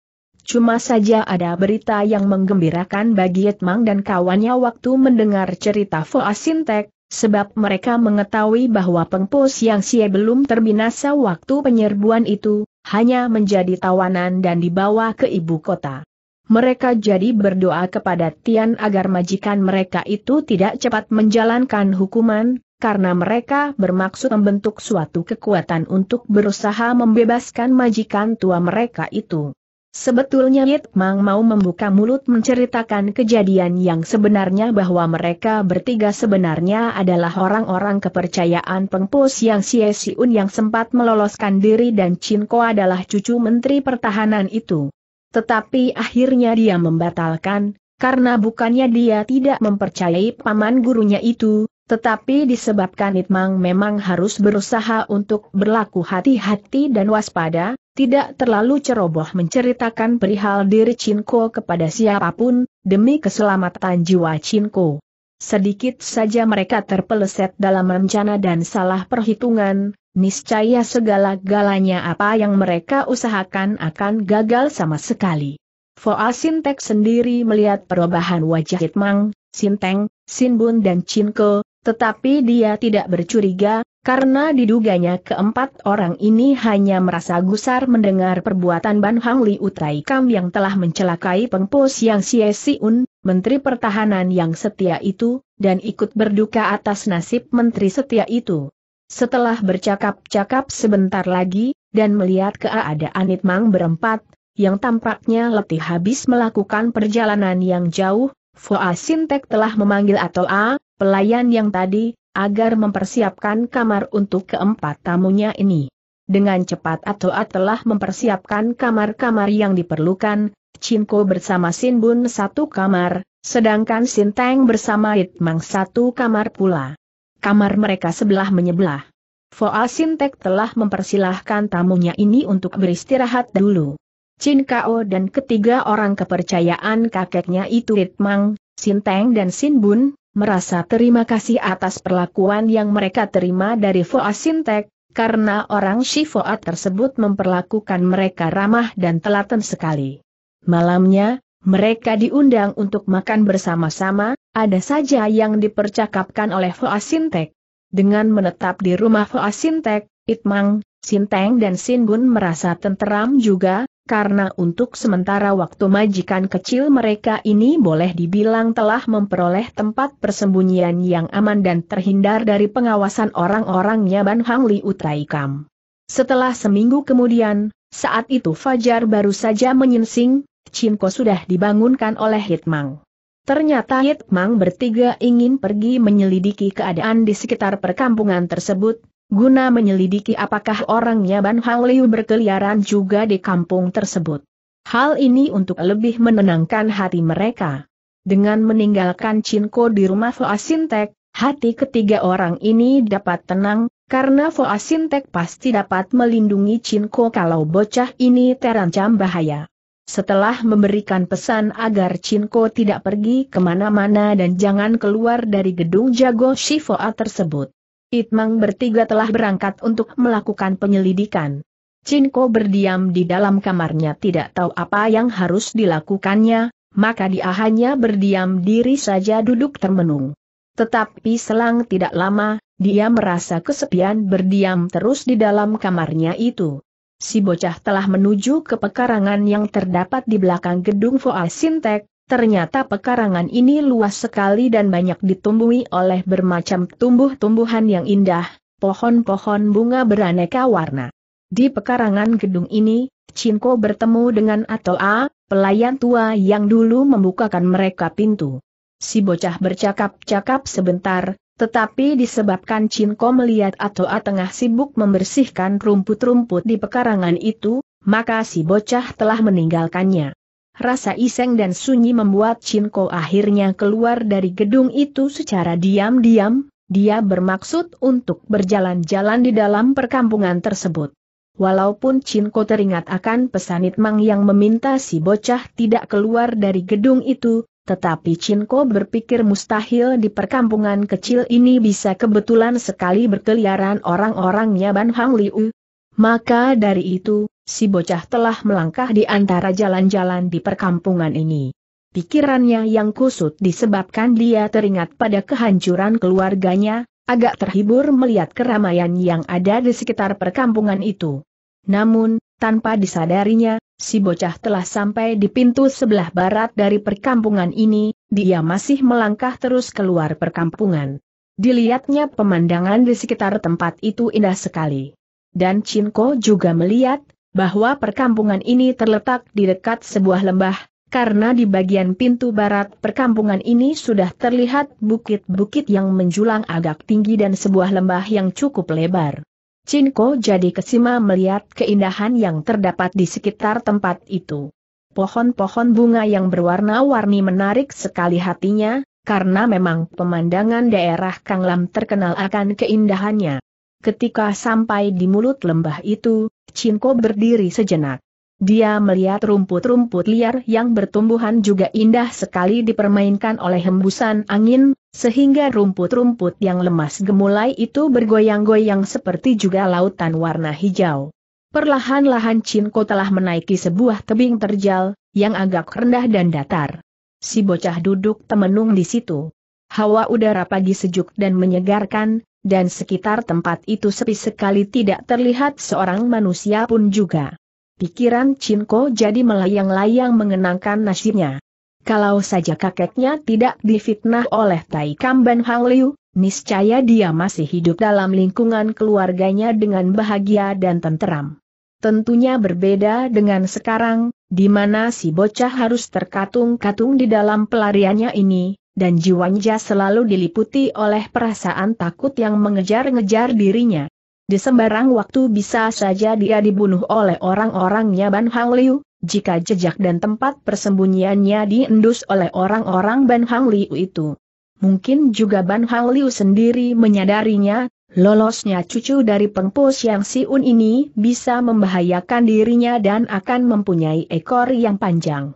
[SPEAKER 1] Cuma saja ada berita yang menggembirakan bagi Yetmang dan kawannya waktu mendengar cerita Foa Sintek, Sebab mereka mengetahui bahwa pengpus yang sia belum terbinasa waktu penyerbuan itu, hanya menjadi tawanan dan dibawa ke ibu kota. Mereka jadi berdoa kepada Tian agar majikan mereka itu tidak cepat menjalankan hukuman, karena mereka bermaksud membentuk suatu kekuatan untuk berusaha membebaskan majikan tua mereka itu. Sebetulnya Yit Mang mau membuka mulut menceritakan kejadian yang sebenarnya bahwa mereka bertiga sebenarnya adalah orang-orang kepercayaan pengpus yang Xie Siun yang sempat meloloskan diri dan Ko adalah cucu Menteri Pertahanan itu. Tetapi akhirnya dia membatalkan, karena bukannya dia tidak mempercayai paman gurunya itu, tetapi disebabkan Yit Mang memang harus berusaha untuk berlaku hati-hati dan waspada, tidak terlalu ceroboh menceritakan perihal diri Cinko kepada siapapun, demi keselamatan jiwa Cinko. Sedikit saja mereka terpeleset dalam rencana dan salah perhitungan, niscaya segala-galanya apa yang mereka usahakan akan gagal sama sekali. Foa Sintek sendiri melihat perubahan wajah Hitmang, Sinteng, Sinbun dan Cinko, tetapi dia tidak bercuriga, karena diduganya keempat orang ini hanya merasa gusar mendengar perbuatan Ban Hang Li Utai Kam yang telah mencelakai pengpos yang Xie Siun, Menteri Pertahanan yang setia itu, dan ikut berduka atas nasib Menteri setia itu. Setelah bercakap-cakap sebentar lagi, dan melihat keadaan Itmang berempat, yang tampaknya letih habis melakukan perjalanan yang jauh, Foa Sintek telah memanggil atau A, pelayan yang tadi, agar mempersiapkan kamar untuk keempat tamunya ini. Dengan cepat atau telah mempersiapkan kamar-kamar yang diperlukan, Cinko bersama Sinbun satu kamar, sedangkan Sinteng bersama Itmang satu kamar pula. Kamar mereka sebelah menyebelah. Foa Sintek telah mempersilahkan tamunya ini untuk beristirahat dulu. Chin Kao dan ketiga orang kepercayaan kakeknya itu Itmang, Sinteng dan Sinbun, merasa terima kasih atas perlakuan yang mereka terima dari Foa Sintek, karena orang Shifoa tersebut memperlakukan mereka ramah dan telaten sekali. Malamnya, mereka diundang untuk makan bersama-sama, ada saja yang dipercakapkan oleh Foa Sintek. Dengan menetap di rumah Foa Sintek, Itmang, Sinteng dan Sin Bun merasa tenteram juga, karena untuk sementara waktu majikan kecil mereka ini boleh dibilang telah memperoleh tempat persembunyian yang aman dan terhindar dari pengawasan orang-orang orangnya Hang Li Utaikam. Setelah seminggu kemudian, saat itu Fajar baru saja menyingsing, Cinko sudah dibangunkan oleh Hitmang. Ternyata Hitmang bertiga ingin pergi menyelidiki keadaan di sekitar perkampungan tersebut, guna menyelidiki apakah orangnya Ban Hang Liu berkeliaran juga di kampung tersebut. Hal ini untuk lebih menenangkan hati mereka. Dengan meninggalkan Cinko di rumah Fo Asintek, hati ketiga orang ini dapat tenang, karena Fo Asintek pasti dapat melindungi Cinko kalau bocah ini terancam bahaya. Setelah memberikan pesan agar Cinko tidak pergi kemana-mana dan jangan keluar dari gedung jago Shifoa tersebut, Itmang bertiga telah berangkat untuk melakukan penyelidikan. Cinko berdiam di dalam kamarnya tidak tahu apa yang harus dilakukannya, maka dia hanya berdiam diri saja duduk termenung. Tetapi selang tidak lama, dia merasa kesepian berdiam terus di dalam kamarnya itu. Si bocah telah menuju ke pekarangan yang terdapat di belakang gedung Voa Sintek, Ternyata pekarangan ini luas sekali dan banyak ditumbuhi oleh bermacam tumbuh-tumbuhan yang indah, pohon-pohon bunga beraneka warna. Di pekarangan gedung ini, Cinko bertemu dengan Atoa, pelayan tua yang dulu membukakan mereka pintu. Si bocah bercakap-cakap sebentar, tetapi disebabkan Cinko melihat Atoa tengah sibuk membersihkan rumput-rumput di pekarangan itu, maka si bocah telah meninggalkannya. Rasa iseng dan sunyi membuat Cinko akhirnya keluar dari gedung itu secara diam-diam, dia bermaksud untuk berjalan-jalan di dalam perkampungan tersebut. Walaupun Cinko teringat akan pesan Itmang yang meminta si bocah tidak keluar dari gedung itu, tetapi Cinko berpikir mustahil di perkampungan kecil ini bisa kebetulan sekali berkeliaran orang-orangnya Ban Hang Liu. Maka dari itu, si bocah telah melangkah di antara jalan-jalan di perkampungan ini. Pikirannya yang kusut disebabkan dia teringat pada kehancuran keluarganya, agak terhibur melihat keramaian yang ada di sekitar perkampungan itu. Namun, tanpa disadarinya, si bocah telah sampai di pintu sebelah barat dari perkampungan ini, dia masih melangkah terus keluar perkampungan. Dilihatnya pemandangan di sekitar tempat itu indah sekali. Dan Cinko juga melihat, bahwa perkampungan ini terletak di dekat sebuah lembah, karena di bagian pintu barat perkampungan ini sudah terlihat bukit-bukit yang menjulang agak tinggi dan sebuah lembah yang cukup lebar. Cinko jadi kesima melihat keindahan yang terdapat di sekitar tempat itu. Pohon-pohon bunga yang berwarna-warni menarik sekali hatinya, karena memang pemandangan daerah Kanglam terkenal akan keindahannya. Ketika sampai di mulut lembah itu, Cingko berdiri sejenak. Dia melihat rumput-rumput liar yang bertumbuhan juga indah sekali dipermainkan oleh hembusan angin, sehingga rumput-rumput yang lemas gemulai itu bergoyang-goyang seperti juga lautan warna hijau. Perlahan-lahan Cinko telah menaiki sebuah tebing terjal, yang agak rendah dan datar. Si bocah duduk temenung di situ. Hawa udara pagi sejuk dan menyegarkan, dan sekitar tempat itu sepi sekali tidak terlihat seorang manusia pun juga. Pikiran Cinko jadi melayang-layang mengenangkan nasibnya. Kalau saja kakeknya tidak difitnah oleh Tai Kamban Hang Liu, niscaya dia masih hidup dalam lingkungan keluarganya dengan bahagia dan tenteram. Tentunya berbeda dengan sekarang, di mana si bocah harus terkatung-katung di dalam pelariannya ini, dan jiwanya selalu diliputi oleh perasaan takut yang mengejar-ngejar dirinya. Di sembarang waktu bisa saja dia dibunuh oleh orang-orangnya Ban Hang Liu, jika jejak dan tempat persembunyiannya diendus oleh orang-orang Ban Hang Liu itu. Mungkin juga Ban Hang Liu sendiri menyadarinya, lolosnya cucu dari pengpus yang si Un ini bisa membahayakan dirinya dan akan mempunyai ekor yang panjang.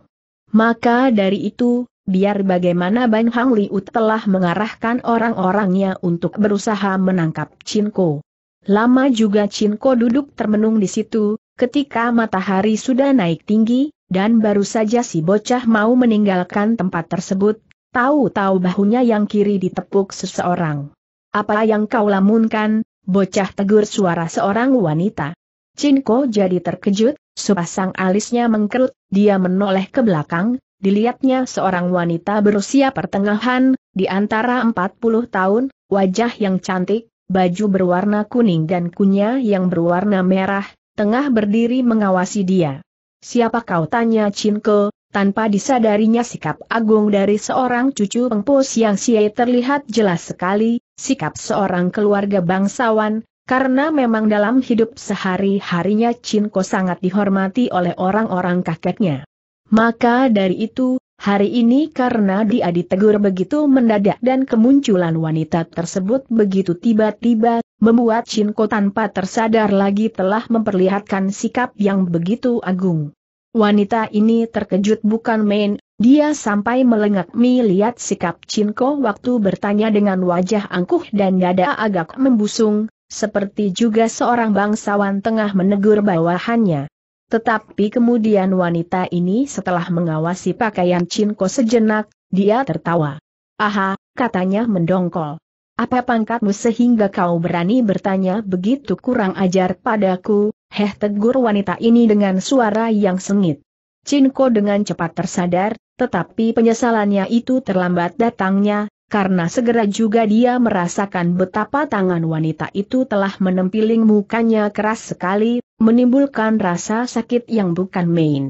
[SPEAKER 1] Maka dari itu, biar bagaimana Ban Hang Liu telah mengarahkan orang-orangnya untuk berusaha menangkap Cinko. Lama juga Cinko duduk termenung di situ, ketika matahari sudah naik tinggi, dan baru saja si bocah mau meninggalkan tempat tersebut, tahu-tahu bahunya yang kiri ditepuk seseorang. Apa yang kau lamunkan, bocah tegur suara seorang wanita. Cinko jadi terkejut, sepasang alisnya mengkerut, dia menoleh ke belakang, dilihatnya seorang wanita berusia pertengahan, di antara 40 tahun, wajah yang cantik, baju berwarna kuning dan kunya yang berwarna merah, tengah berdiri mengawasi dia. Siapa kau tanya Cinko, tanpa disadarinya sikap agung dari seorang cucu pengpus yang Xie terlihat jelas sekali, sikap seorang keluarga bangsawan, karena memang dalam hidup sehari-harinya Cinko sangat dihormati oleh orang-orang kakeknya. Maka dari itu, hari ini karena dia ditegur begitu mendadak dan kemunculan wanita tersebut begitu tiba-tiba, membuat Cinko tanpa tersadar lagi telah memperlihatkan sikap yang begitu agung. Wanita ini terkejut bukan main, dia sampai melengak lihat sikap Cinko waktu bertanya dengan wajah angkuh dan dada agak membusung, seperti juga seorang bangsawan tengah menegur bawahannya. Tetapi kemudian wanita ini setelah mengawasi pakaian Cinko sejenak, dia tertawa. Aha, katanya mendongkol. Apa pangkatmu sehingga kau berani bertanya begitu kurang ajar padaku, heh tegur wanita ini dengan suara yang sengit. Cinko dengan cepat tersadar, tetapi penyesalannya itu terlambat datangnya, karena segera juga dia merasakan betapa tangan wanita itu telah menempiling mukanya keras sekali, menimbulkan rasa sakit yang bukan main.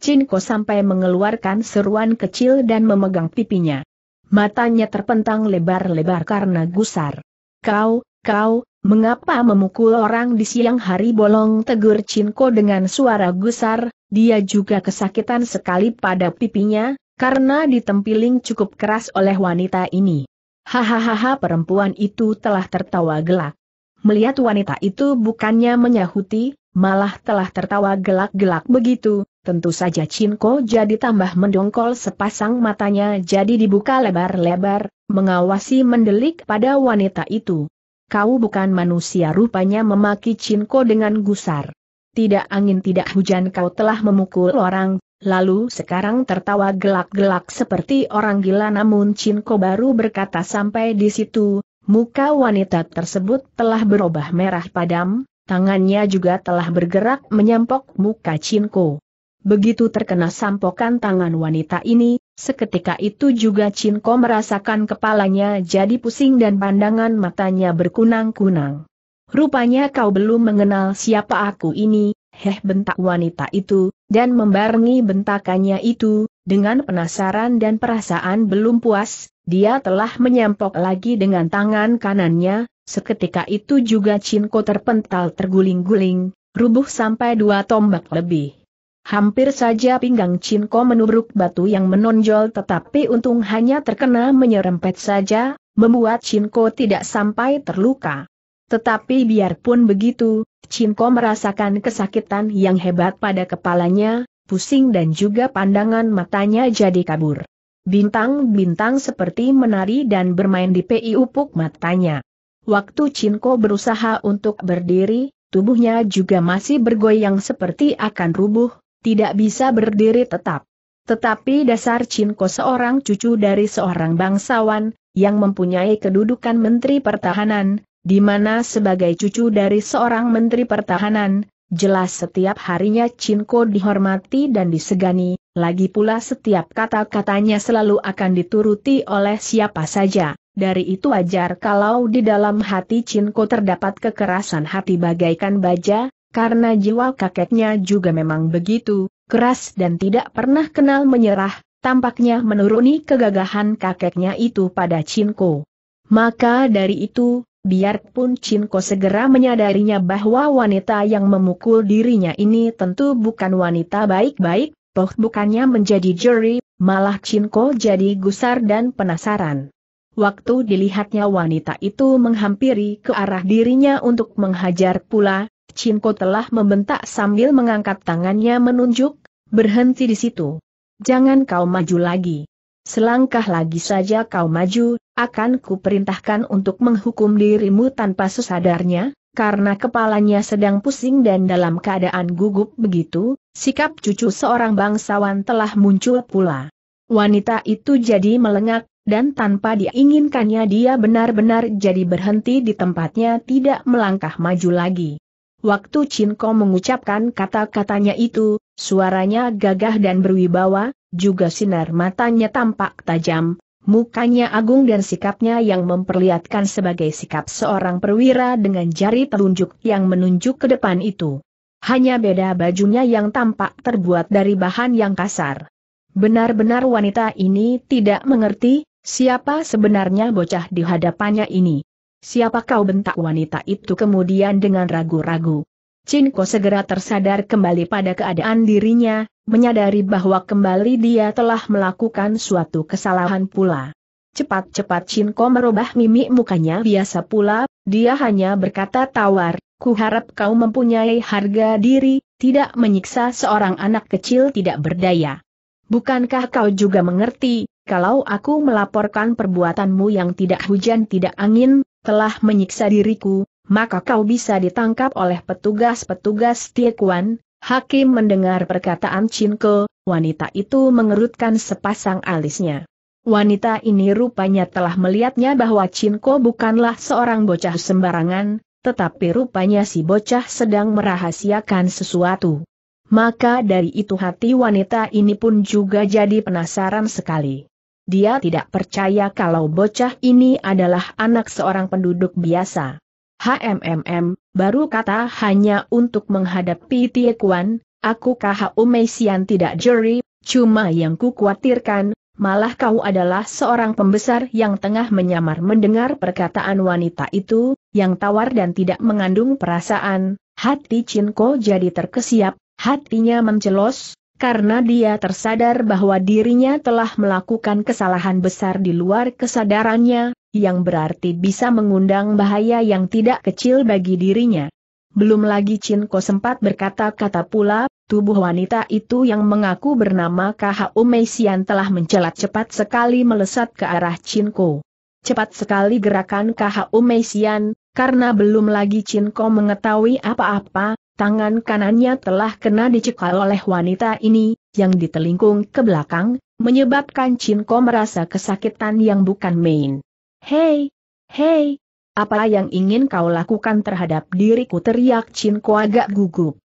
[SPEAKER 1] Cinko sampai mengeluarkan seruan kecil dan memegang pipinya. Matanya terpentang lebar-lebar karena gusar. Kau, kau, mengapa memukul orang di siang hari bolong tegur Cinko dengan suara gusar, dia juga kesakitan sekali pada pipinya, karena ditempiling cukup keras oleh wanita ini. Hahaha perempuan itu telah tertawa gelak. Melihat wanita itu bukannya menyahuti, malah telah tertawa gelak-gelak begitu, tentu saja Cinko jadi tambah mendongkol sepasang matanya jadi dibuka lebar-lebar, mengawasi mendelik pada wanita itu. Kau bukan manusia rupanya memaki Cinko dengan gusar. Tidak angin tidak hujan kau telah memukul orang, Lalu sekarang tertawa gelak-gelak seperti orang gila namun Cinko baru berkata sampai di situ, muka wanita tersebut telah berubah merah padam, tangannya juga telah bergerak menyampok muka Cinko. Begitu terkena sampokan tangan wanita ini, seketika itu juga Cinko merasakan kepalanya jadi pusing dan pandangan matanya berkunang-kunang. Rupanya kau belum mengenal siapa aku ini, heh bentak wanita itu, dan membarengi bentakannya itu, dengan penasaran dan perasaan belum puas, dia telah menyempok lagi dengan tangan kanannya, seketika itu juga Cinko terpental terguling-guling, rubuh sampai dua tombak lebih. Hampir saja pinggang Cinko menubruk batu yang menonjol tetapi untung hanya terkena menyerempet saja, membuat Cinko tidak sampai terluka. Tetapi biarpun begitu, Cinko merasakan kesakitan yang hebat pada kepalanya, pusing dan juga pandangan matanya jadi kabur. Bintang-bintang seperti menari dan bermain di PI upuk matanya. Waktu Cinko berusaha untuk berdiri, tubuhnya juga masih bergoyang seperti akan rubuh, tidak bisa berdiri tetap. Tetapi dasar Cinko seorang cucu dari seorang bangsawan, yang mempunyai kedudukan Menteri Pertahanan, di mana sebagai cucu dari seorang Menteri Pertahanan, jelas setiap harinya Cinco dihormati dan disegani, lagi pula setiap kata-katanya selalu akan dituruti oleh siapa saja. Dari itu wajar kalau di dalam hati Cinco terdapat kekerasan hati bagaikan baja, karena jiwa kakeknya juga memang begitu, keras dan tidak pernah kenal menyerah, tampaknya menuruni kegagahan kakeknya itu pada Cinco. Maka dari itu, Biarpun Cinko segera menyadarinya bahwa wanita yang memukul dirinya ini tentu bukan wanita baik-baik, toh bukannya menjadi juri, malah Cinko jadi gusar dan penasaran. Waktu dilihatnya wanita itu menghampiri ke arah dirinya untuk menghajar pula, Cinko telah membentak sambil mengangkat tangannya menunjuk, berhenti di situ. Jangan kau maju lagi. Selangkah lagi saja kau maju, akan kuperintahkan untuk menghukum dirimu tanpa sesadarnya, karena kepalanya sedang pusing dan dalam keadaan gugup begitu, sikap cucu seorang bangsawan telah muncul pula. Wanita itu jadi melengak, dan tanpa diinginkannya dia benar-benar jadi berhenti di tempatnya tidak melangkah maju lagi. Waktu Cinko mengucapkan kata-katanya itu, suaranya gagah dan berwibawa, juga sinar matanya tampak tajam, mukanya agung dan sikapnya yang memperlihatkan sebagai sikap seorang perwira dengan jari telunjuk yang menunjuk ke depan itu. Hanya beda bajunya yang tampak terbuat dari bahan yang kasar. Benar-benar wanita ini tidak mengerti, siapa sebenarnya bocah di hadapannya ini. Siapa kau bentak wanita itu kemudian dengan ragu-ragu. Cinko segera tersadar kembali pada keadaan dirinya, menyadari bahwa kembali dia telah melakukan suatu kesalahan pula. Cepat-cepat Shinko merubah mimik mukanya biasa pula, dia hanya berkata tawar, kuharap kau mempunyai harga diri, tidak menyiksa seorang anak kecil tidak berdaya. Bukankah kau juga mengerti, kalau aku melaporkan perbuatanmu yang tidak hujan tidak angin, telah menyiksa diriku, maka kau bisa ditangkap oleh petugas-petugas Tiekuan, Hakim mendengar perkataan Cinko, wanita itu mengerutkan sepasang alisnya. Wanita ini rupanya telah melihatnya bahwa Cinko bukanlah seorang bocah sembarangan, tetapi rupanya si bocah sedang merahasiakan sesuatu. Maka dari itu hati wanita ini pun juga jadi penasaran sekali. Dia tidak percaya kalau bocah ini adalah anak seorang penduduk biasa. HMMM, baru kata hanya untuk menghadapi Tie Kuan, aku KHU Meisian tidak juri, cuma yang ku khawatirkan, malah kau adalah seorang pembesar yang tengah menyamar mendengar perkataan wanita itu, yang tawar dan tidak mengandung perasaan, hati Cinko jadi terkesiap, hatinya mencelos, karena dia tersadar bahwa dirinya telah melakukan kesalahan besar di luar kesadarannya, yang berarti bisa mengundang bahaya yang tidak kecil bagi dirinya. Belum lagi Ko sempat berkata-kata pula, tubuh wanita itu yang mengaku bernama K.H.U. Meisian telah mencelat cepat sekali melesat ke arah Ko. Cepat sekali gerakan K.H.U. Meisian, karena belum lagi Ko mengetahui apa-apa, tangan kanannya telah kena dicekal oleh wanita ini, yang ditelingkung ke belakang, menyebabkan Ko merasa kesakitan yang bukan main. Hei, hei, apa yang ingin kau lakukan terhadap diriku teriak Cinko agak gugup.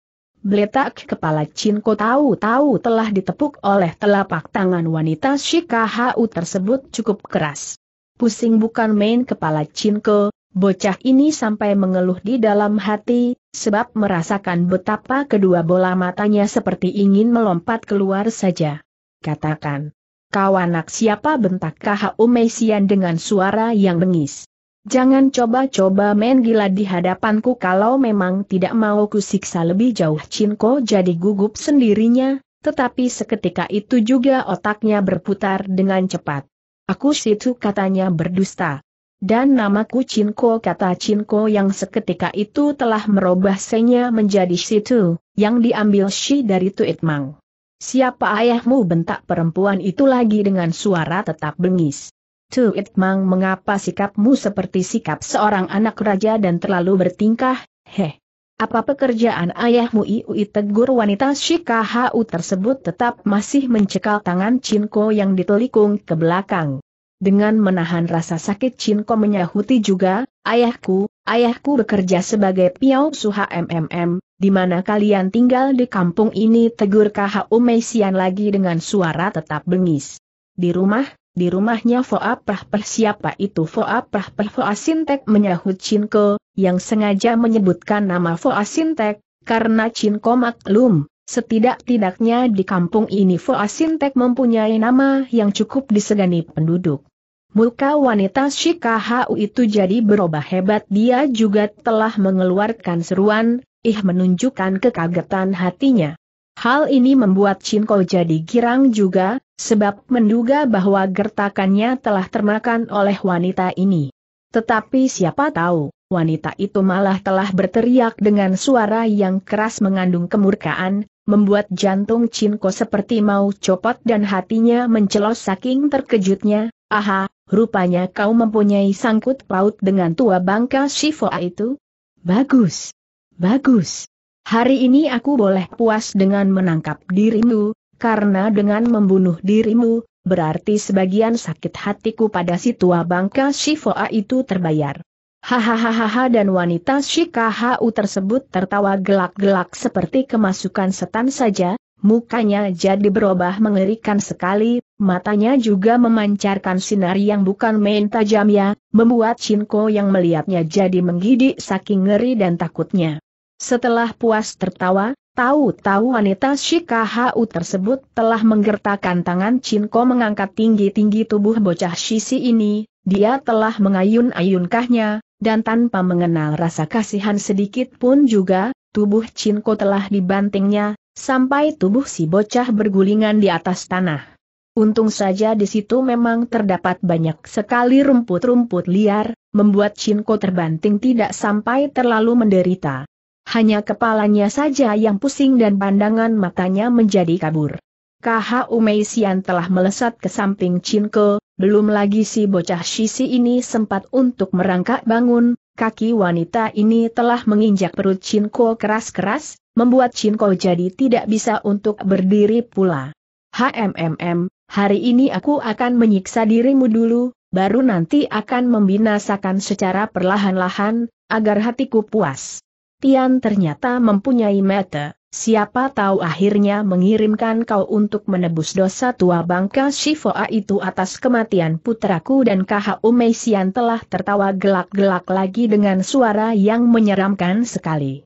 [SPEAKER 1] Beletak kepala Cinko tahu-tahu telah ditepuk oleh telapak tangan wanita Shikahau tersebut cukup keras. Pusing bukan main kepala Cinko, bocah ini sampai mengeluh di dalam hati, sebab merasakan betapa kedua bola matanya seperti ingin melompat keluar saja. Katakan, Kau anak siapa bentak KHU Meisian dengan suara yang bengis. Jangan coba-coba main gila di hadapanku kalau memang tidak mau kusiksa lebih jauh Cinko jadi gugup sendirinya, tetapi seketika itu juga otaknya berputar dengan cepat. Aku situ katanya berdusta. Dan namaku Cinko kata Cinko yang seketika itu telah merubah senya menjadi situ, yang diambil Shi dari Tuitmang. Siapa ayahmu bentak perempuan itu lagi dengan suara tetap bengis. Tuit Mang mengapa sikapmu seperti sikap seorang anak raja dan terlalu bertingkah, heh. Apa pekerjaan ayahmu Iui tegur wanita Shikahau tersebut tetap masih mencekal tangan Cinko yang ditelikung ke belakang. Dengan menahan rasa sakit Cinko menyahuti juga, ayahku, ayahku bekerja sebagai piau Suha MMM, di mana kalian tinggal di kampung ini? Tegur KHU Meisian lagi dengan suara tetap bengis. Di rumah, di rumahnya Foa Prah Prah siapa itu Foa Prah Prah Foa Sintek menyahut Cinko, yang sengaja menyebutkan nama Foa Sintek, karena Cinko maklum, setidak-tidaknya di kampung ini Foa Sintek mempunyai nama yang cukup disegani penduduk. Muka wanita Shikahau itu jadi berubah hebat dia juga telah mengeluarkan seruan, ih menunjukkan kekagetan hatinya. Hal ini membuat Cinko jadi girang juga, sebab menduga bahwa gertakannya telah termakan oleh wanita ini. Tetapi siapa tahu, wanita itu malah telah berteriak dengan suara yang keras mengandung kemurkaan, membuat jantung Cinko seperti mau copot dan hatinya mencelos saking terkejutnya, aha, rupanya kau mempunyai sangkut paut dengan tua bangka Shifoa itu? Bagus, Bagus. Hari ini aku boleh puas dengan menangkap dirimu, karena dengan membunuh dirimu, berarti sebagian sakit hatiku pada si tua bangka Shifoa itu terbayar. Hahaha dan wanita Shikahau tersebut tertawa gelak-gelak seperti kemasukan setan saja, mukanya jadi berubah mengerikan sekali, matanya juga memancarkan sinar yang bukan main tajam ya, membuat Shinko yang melihatnya jadi menggidik saking ngeri dan takutnya. Setelah puas tertawa, tahu-tahu wanita Shikahau tersebut telah menggertakkan tangan Cinko mengangkat tinggi-tinggi tubuh bocah Shishi ini, dia telah mengayun-ayunkahnya, dan tanpa mengenal rasa kasihan sedikit pun juga, tubuh Cinko telah dibantingnya, sampai tubuh si bocah bergulingan di atas tanah. Untung saja di situ memang terdapat banyak sekali rumput-rumput liar, membuat Cinko terbanting tidak sampai terlalu menderita. Hanya kepalanya saja yang pusing dan pandangan matanya menjadi kabur. KHU Meisian telah melesat ke samping Cinko, belum lagi si bocah sisi ini sempat untuk merangkak bangun, kaki wanita ini telah menginjak perut Cinko keras-keras, membuat Cinko jadi tidak bisa untuk berdiri pula. HMMM, hari ini aku akan menyiksa dirimu dulu, baru nanti akan membinasakan secara perlahan-lahan, agar hatiku puas. Tian ternyata mempunyai mata, siapa tahu akhirnya mengirimkan kau untuk menebus dosa tua bangka Shifoa itu atas kematian putraku dan Kaha Umeisian telah tertawa gelak-gelak lagi dengan suara yang menyeramkan sekali.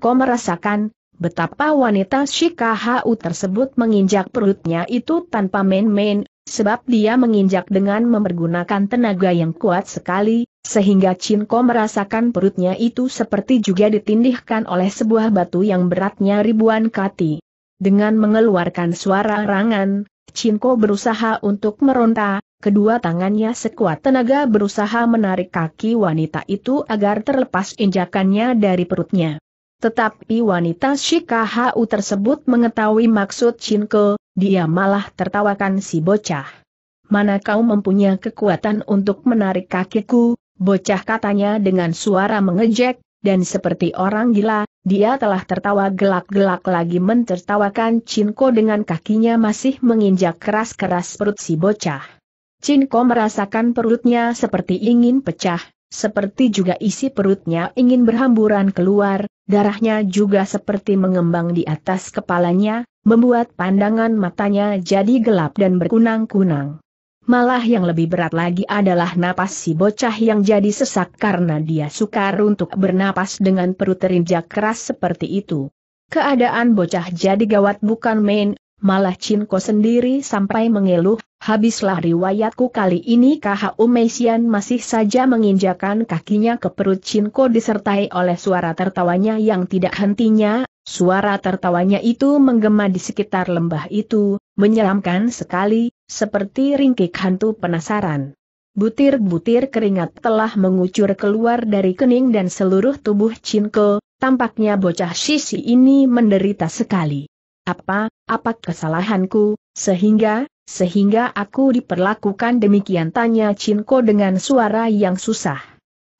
[SPEAKER 1] Ko merasakan, betapa wanita Shikahau tersebut menginjak perutnya itu tanpa main-main, sebab dia menginjak dengan mempergunakan tenaga yang kuat sekali, sehingga Ko merasakan perutnya itu seperti juga ditindihkan oleh sebuah batu yang beratnya ribuan kati. Dengan mengeluarkan suara rangan, Ko berusaha untuk meronta, kedua tangannya sekuat tenaga berusaha menarik kaki wanita itu agar terlepas injakannya dari perutnya. Tetapi wanita Shikahau tersebut mengetahui maksud Ko, dia malah tertawakan si bocah. Mana kau mempunyai kekuatan untuk menarik kakiku, Bocah katanya dengan suara mengejek, dan seperti orang gila, dia telah tertawa gelak-gelak lagi mentertawakan Cinko dengan kakinya masih menginjak keras-keras perut si bocah. Cinko merasakan perutnya seperti ingin pecah, seperti juga isi perutnya ingin berhamburan keluar, darahnya juga seperti mengembang di atas kepalanya, membuat pandangan matanya jadi gelap dan berkunang-kunang. Malah yang lebih berat lagi adalah napas si bocah yang jadi sesak karena dia sukar untuk bernapas dengan perut terinjak keras seperti itu. Keadaan bocah jadi gawat bukan main, malah Cinko sendiri sampai mengeluh, habislah riwayatku kali ini Kaha Umesian masih saja menginjakan kakinya ke perut Cinko disertai oleh suara tertawanya yang tidak hentinya, suara tertawanya itu menggema di sekitar lembah itu, menyeramkan sekali, seperti ringkik hantu penasaran. Butir-butir keringat telah mengucur keluar dari kening dan seluruh tubuh Cinko, tampaknya bocah Sisi ini menderita sekali. Apa, apa kesalahanku, sehingga, sehingga aku diperlakukan demikian tanya Cinko dengan suara yang susah.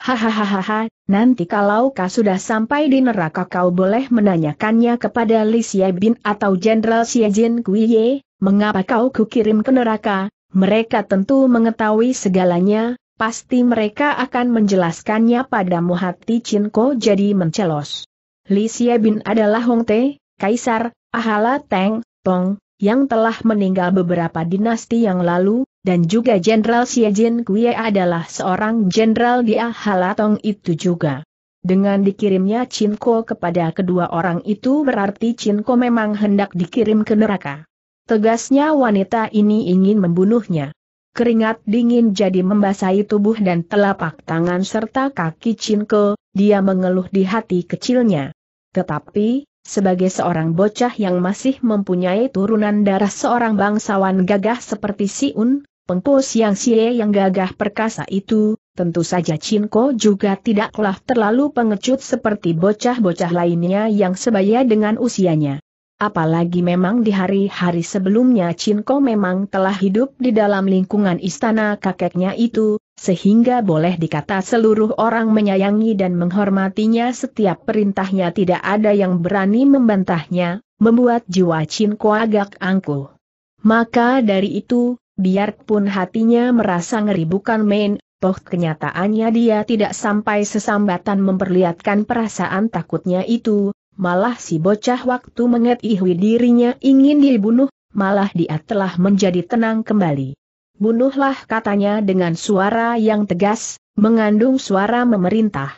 [SPEAKER 1] Hahaha, nanti kalau kau sudah sampai di neraka kau boleh menanyakannya kepada Li Xie Bin atau Jenderal Xie Jin Kuiye, mengapa kau kukirim ke neraka, mereka tentu mengetahui segalanya, pasti mereka akan menjelaskannya padamu hati Cinko jadi mencelos. Li Bin adalah Hong Te, Kaisar, Ahala Teng, Tong, yang telah meninggal beberapa dinasti yang lalu, dan juga Jenderal Jin Kuiye adalah seorang jenderal di Ahala Tong itu juga. Dengan dikirimnya Cinko kepada kedua orang itu berarti Cinko memang hendak dikirim ke neraka. Tegasnya wanita ini ingin membunuhnya. Keringat dingin jadi membasahi tubuh dan telapak tangan serta kaki Cinko, dia mengeluh di hati kecilnya. Tetapi, sebagai seorang bocah yang masih mempunyai turunan darah seorang bangsawan gagah seperti si Un, pengpus yang sie yang gagah perkasa itu, tentu saja Cinko juga tidaklah terlalu pengecut seperti bocah-bocah lainnya yang sebaya dengan usianya. Apalagi memang di hari-hari sebelumnya Cinko memang telah hidup di dalam lingkungan istana kakeknya itu, sehingga boleh dikata seluruh orang menyayangi dan menghormatinya setiap perintahnya tidak ada yang berani membantahnya, membuat jiwa Cinko agak angkuh. Maka dari itu, biarpun hatinya merasa ngeri bukan main, toh kenyataannya dia tidak sampai sesambatan memperlihatkan perasaan takutnya itu, malah si bocah waktu mengetahui dirinya ingin dibunuh, malah dia telah menjadi tenang kembali. Bunuhlah katanya dengan suara yang tegas, mengandung suara memerintah.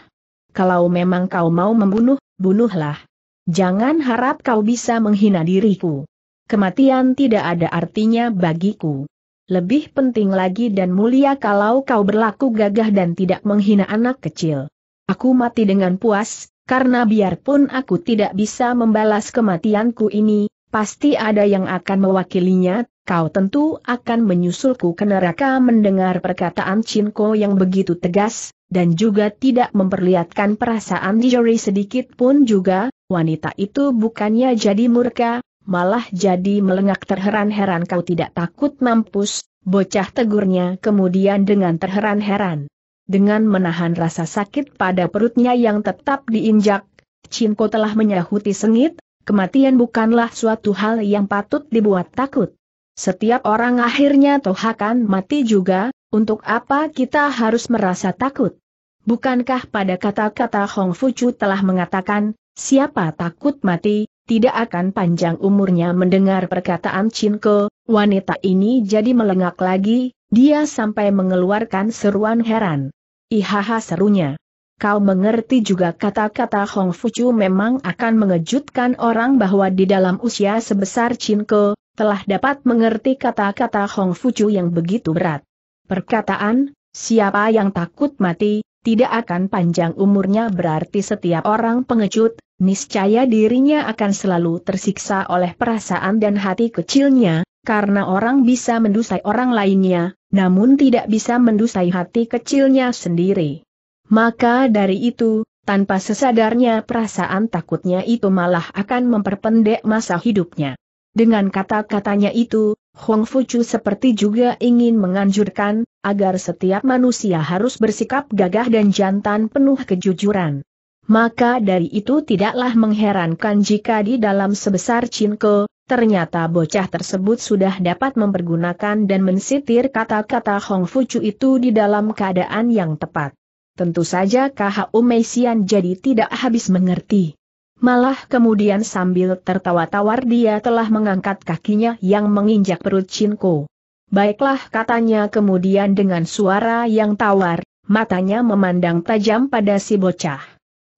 [SPEAKER 1] Kalau memang kau mau membunuh, bunuhlah. Jangan harap kau bisa menghina diriku. Kematian tidak ada artinya bagiku. Lebih penting lagi dan mulia kalau kau berlaku gagah dan tidak menghina anak kecil. Aku mati dengan puas, karena biarpun aku tidak bisa membalas kematianku ini, pasti ada yang akan mewakilinya, kau tentu akan menyusulku ke neraka mendengar perkataan Cinko yang begitu tegas, dan juga tidak memperlihatkan perasaan Jory sedikit pun juga, wanita itu bukannya jadi murka, malah jadi melengak terheran-heran kau tidak takut mampus, bocah tegurnya kemudian dengan terheran-heran. Dengan menahan rasa sakit pada perutnya yang tetap diinjak, Cinko telah menyahuti sengit, kematian bukanlah suatu hal yang patut dibuat takut. Setiap orang akhirnya toh akan mati juga, untuk apa kita harus merasa takut? Bukankah pada kata-kata Hong Fuchu telah mengatakan, siapa takut mati, tidak akan panjang umurnya mendengar perkataan Cinko, wanita ini jadi melengak lagi, dia sampai mengeluarkan seruan heran. Ihaha serunya. Kau mengerti juga kata-kata Hong Fuchu memang akan mengejutkan orang bahwa di dalam usia sebesar Cinco, telah dapat mengerti kata-kata Hong Fuchu yang begitu berat. Perkataan, siapa yang takut mati, tidak akan panjang umurnya berarti setiap orang pengecut, niscaya dirinya akan selalu tersiksa oleh perasaan dan hati kecilnya, karena orang bisa mendusai orang lainnya, namun tidak bisa mendusai hati kecilnya sendiri. Maka dari itu, tanpa sesadarnya perasaan takutnya itu malah akan memperpendek masa hidupnya. Dengan kata-katanya itu, Hong Fuchu seperti juga ingin menganjurkan, agar setiap manusia harus bersikap gagah dan jantan penuh kejujuran. Maka dari itu tidaklah mengherankan jika di dalam sebesar Cinko, Ternyata bocah tersebut sudah dapat mempergunakan dan mensitir kata-kata Hong Fuchu itu di dalam keadaan yang tepat. Tentu saja KHU Meisian jadi tidak habis mengerti. Malah kemudian sambil tertawa-tawar dia telah mengangkat kakinya yang menginjak perut Chinko. Baiklah katanya kemudian dengan suara yang tawar, matanya memandang tajam pada si bocah.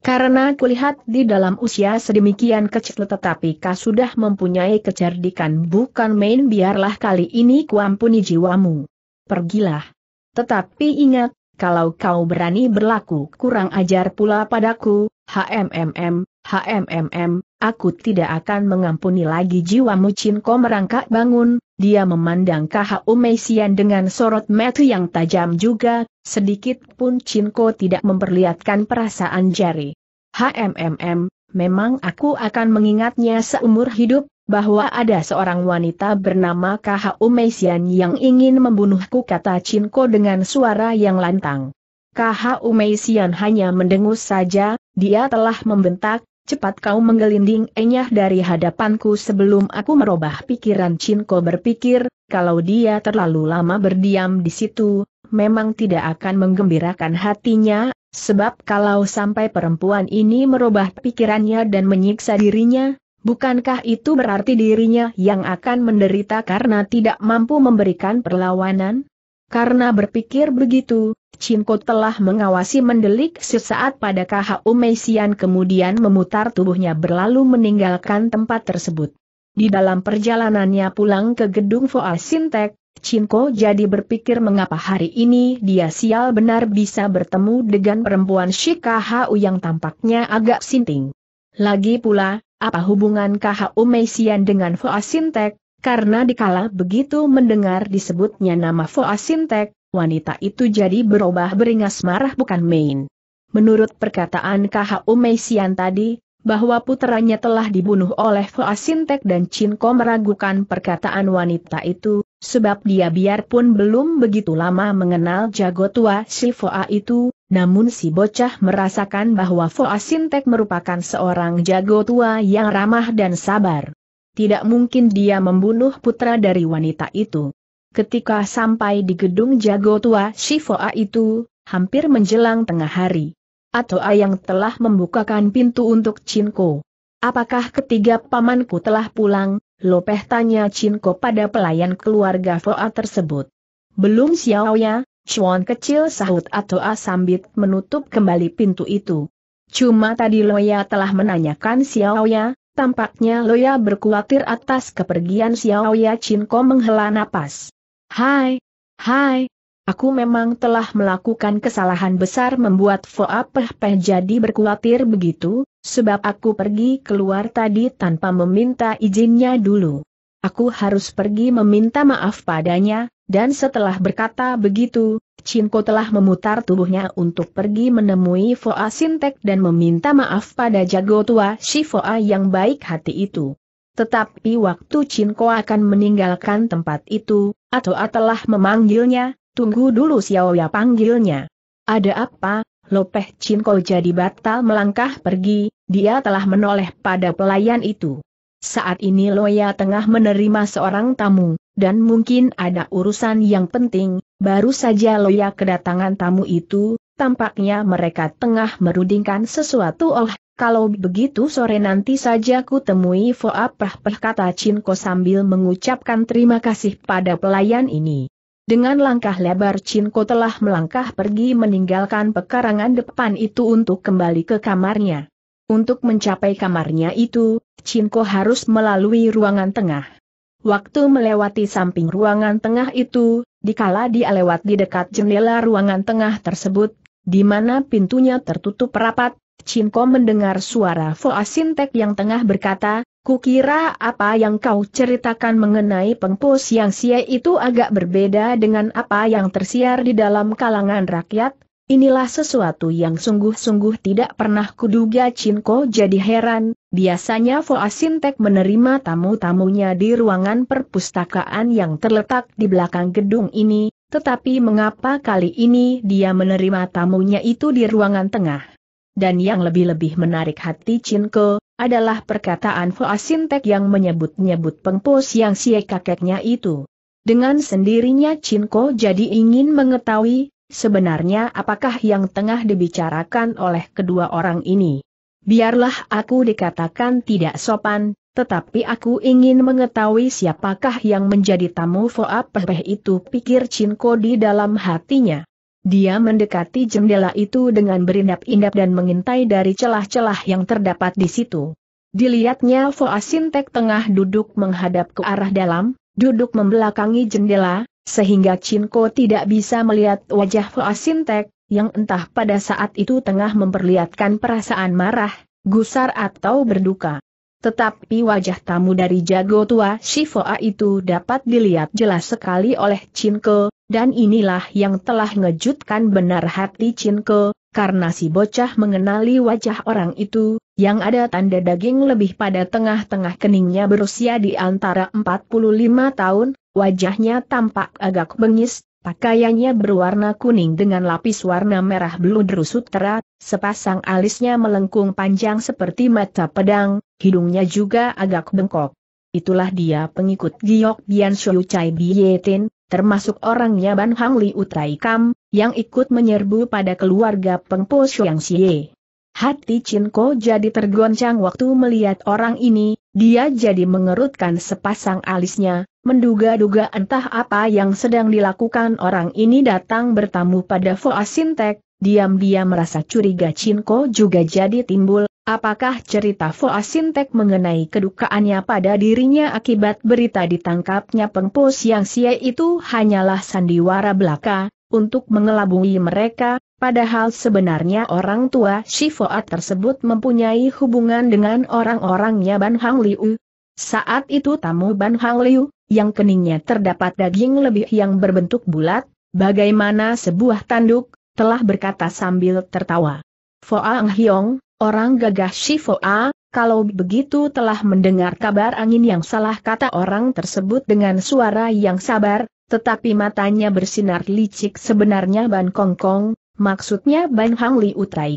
[SPEAKER 1] Karena kulihat di dalam usia sedemikian kecil tetapi kau sudah mempunyai kecerdikan bukan main biarlah kali ini kuampuni jiwamu. Pergilah. Tetapi ingat, kalau kau berani berlaku kurang ajar pula padaku, HMMM, HMMM, aku tidak akan mengampuni lagi jiwamu Cinko merangkak bangun, dia memandang Kahau Meisian dengan sorot mata yang tajam juga, sedikit pun Cinco tidak memperlihatkan perasaan jari. HMMM, memang aku akan mengingatnya seumur hidup, bahwa ada seorang wanita bernama Kahau Meisian yang ingin membunuhku kata Cinco dengan suara yang lantang. Kahau Meisian hanya mendengus saja, dia telah membentak, Cepat kau menggelinding enyah dari hadapanku sebelum aku merubah pikiran Cinko berpikir, kalau dia terlalu lama berdiam di situ, memang tidak akan menggembirakan hatinya, sebab kalau sampai perempuan ini merubah pikirannya dan menyiksa dirinya, bukankah itu berarti dirinya yang akan menderita karena tidak mampu memberikan perlawanan? Karena berpikir begitu, Cinko telah mengawasi mendelik sesaat pada KHU Meisian kemudian memutar tubuhnya berlalu meninggalkan tempat tersebut. Di dalam perjalanannya pulang ke gedung Foa Sintek, Cinko jadi berpikir mengapa hari ini dia sial benar bisa bertemu dengan perempuan Shikahu yang tampaknya agak sinting. Lagi pula, apa hubungan KHU Meisian dengan Foa Sintek? karena dikala begitu mendengar disebutnya nama Foa Sintek, wanita itu jadi berubah beringas marah bukan main. Menurut perkataan KHU Meisian tadi, bahwa putranya telah dibunuh oleh Foa Sintek dan Cinko meragukan perkataan wanita itu, sebab dia biarpun belum begitu lama mengenal jago tua si Foa itu, namun si bocah merasakan bahwa Foa Sintek merupakan seorang jago tua yang ramah dan sabar tidak mungkin dia membunuh putra dari wanita itu. Ketika sampai di gedung jago tua Shifoa itu, hampir menjelang tengah hari. Atoa yang telah membukakan pintu untuk Cinco. Apakah ketiga pamanku telah pulang? Lopeh tanya Cinco pada pelayan keluarga Foa tersebut. Belum Xiao ya? Chuan kecil sahut Atoa sambit menutup kembali pintu itu. Cuma tadi Loya telah menanyakan Xiao ya? Tampaknya Loya berkhawatir atas kepergian Xiao Ya Ko menghela napas. Hai, hai, aku memang telah melakukan kesalahan besar membuat Foa Peh Peh jadi berkuatir begitu, sebab aku pergi keluar tadi tanpa meminta izinnya dulu. Aku harus pergi meminta maaf padanya, dan setelah berkata begitu, Cinko telah memutar tubuhnya untuk pergi menemui Foa Sintek dan meminta maaf pada jago tua si Foa yang baik hati itu. Tetapi waktu Cinko akan meninggalkan tempat itu, atau telah memanggilnya, tunggu dulu Xiao Xiaoya panggilnya. Ada apa, Lopeh Cinko jadi batal melangkah pergi, dia telah menoleh pada pelayan itu. Saat ini Loya tengah menerima seorang tamu, dan mungkin ada urusan yang penting, baru saja Loya kedatangan tamu itu, tampaknya mereka tengah merundingkan sesuatu oh, kalau begitu sore nanti saja ku temui Foapah Pah kata Cinko sambil mengucapkan terima kasih pada pelayan ini. Dengan langkah lebar Cinko telah melangkah pergi meninggalkan pekarangan depan itu untuk kembali ke kamarnya. Untuk mencapai kamarnya itu, Cinko harus melalui ruangan tengah. Waktu melewati samping ruangan tengah itu, dikala dia lewat di dekat jendela ruangan tengah tersebut, di mana pintunya tertutup rapat, Cinko mendengar suara Sintek yang tengah berkata, Kukira apa yang kau ceritakan mengenai pengpus yang sia itu agak berbeda dengan apa yang tersiar di dalam kalangan rakyat, Inilah sesuatu yang sungguh-sungguh tidak pernah kuduga Cinko jadi heran, biasanya Sintek menerima tamu-tamunya di ruangan perpustakaan yang terletak di belakang gedung ini, tetapi mengapa kali ini dia menerima tamunya itu di ruangan tengah? Dan yang lebih-lebih menarik hati Cinko, adalah perkataan Sintek yang menyebut-nyebut pengpos yang si kakeknya itu. Dengan sendirinya Cinko jadi ingin mengetahui Sebenarnya apakah yang tengah dibicarakan oleh kedua orang ini? Biarlah aku dikatakan tidak sopan, tetapi aku ingin mengetahui siapakah yang menjadi tamu Foa Pepeh itu pikir Cinko di dalam hatinya. Dia mendekati jendela itu dengan berindap-indap dan mengintai dari celah-celah yang terdapat di situ. Dilihatnya Foa Sintek tengah duduk menghadap ke arah dalam, duduk membelakangi jendela, sehingga Cinco tidak bisa melihat wajah Hoa Sintek, yang entah pada saat itu tengah memperlihatkan perasaan marah, gusar atau berduka. Tetapi wajah tamu dari jago tua Shifoa itu dapat dilihat jelas sekali oleh Cinco, dan inilah yang telah ngejutkan benar hati Cinco, karena si bocah mengenali wajah orang itu, yang ada tanda daging lebih pada tengah-tengah keningnya berusia di antara 45 tahun, Wajahnya tampak agak bengis, pakaiannya berwarna kuning dengan lapis warna merah beludru sutera, sepasang alisnya melengkung panjang seperti mata pedang, hidungnya juga agak bengkok. Itulah dia pengikut Giok Bian Shou Chai Bietin, termasuk orangnya Ban Hang Li Utai Kam, yang ikut menyerbu pada keluarga Pengpo Shuang Xie. Hati Cinco jadi tergoncang waktu melihat orang ini, dia jadi mengerutkan sepasang alisnya, menduga-duga entah apa yang sedang dilakukan orang ini datang bertamu pada Foa Sintek, diam-diam merasa curiga Cinco juga jadi timbul, apakah cerita Foa Sintek mengenai kedukaannya pada dirinya akibat berita ditangkapnya pengpos yang sia itu hanyalah sandiwara belaka, untuk mengelabui mereka, Padahal sebenarnya orang tua Shifuat tersebut mempunyai hubungan dengan orang orangnya Ban Hang Liu. Saat itu tamu Ban Hang Liu, yang keningnya terdapat daging lebih yang berbentuk bulat, bagaimana sebuah tanduk, telah berkata sambil tertawa. Foa Ang Hiong, orang gagah Shifoa, kalau begitu telah mendengar kabar angin yang salah kata orang tersebut dengan suara yang sabar, tetapi matanya bersinar licik sebenarnya Ban Kongkong, Maksudnya Ban Hang Liu Tai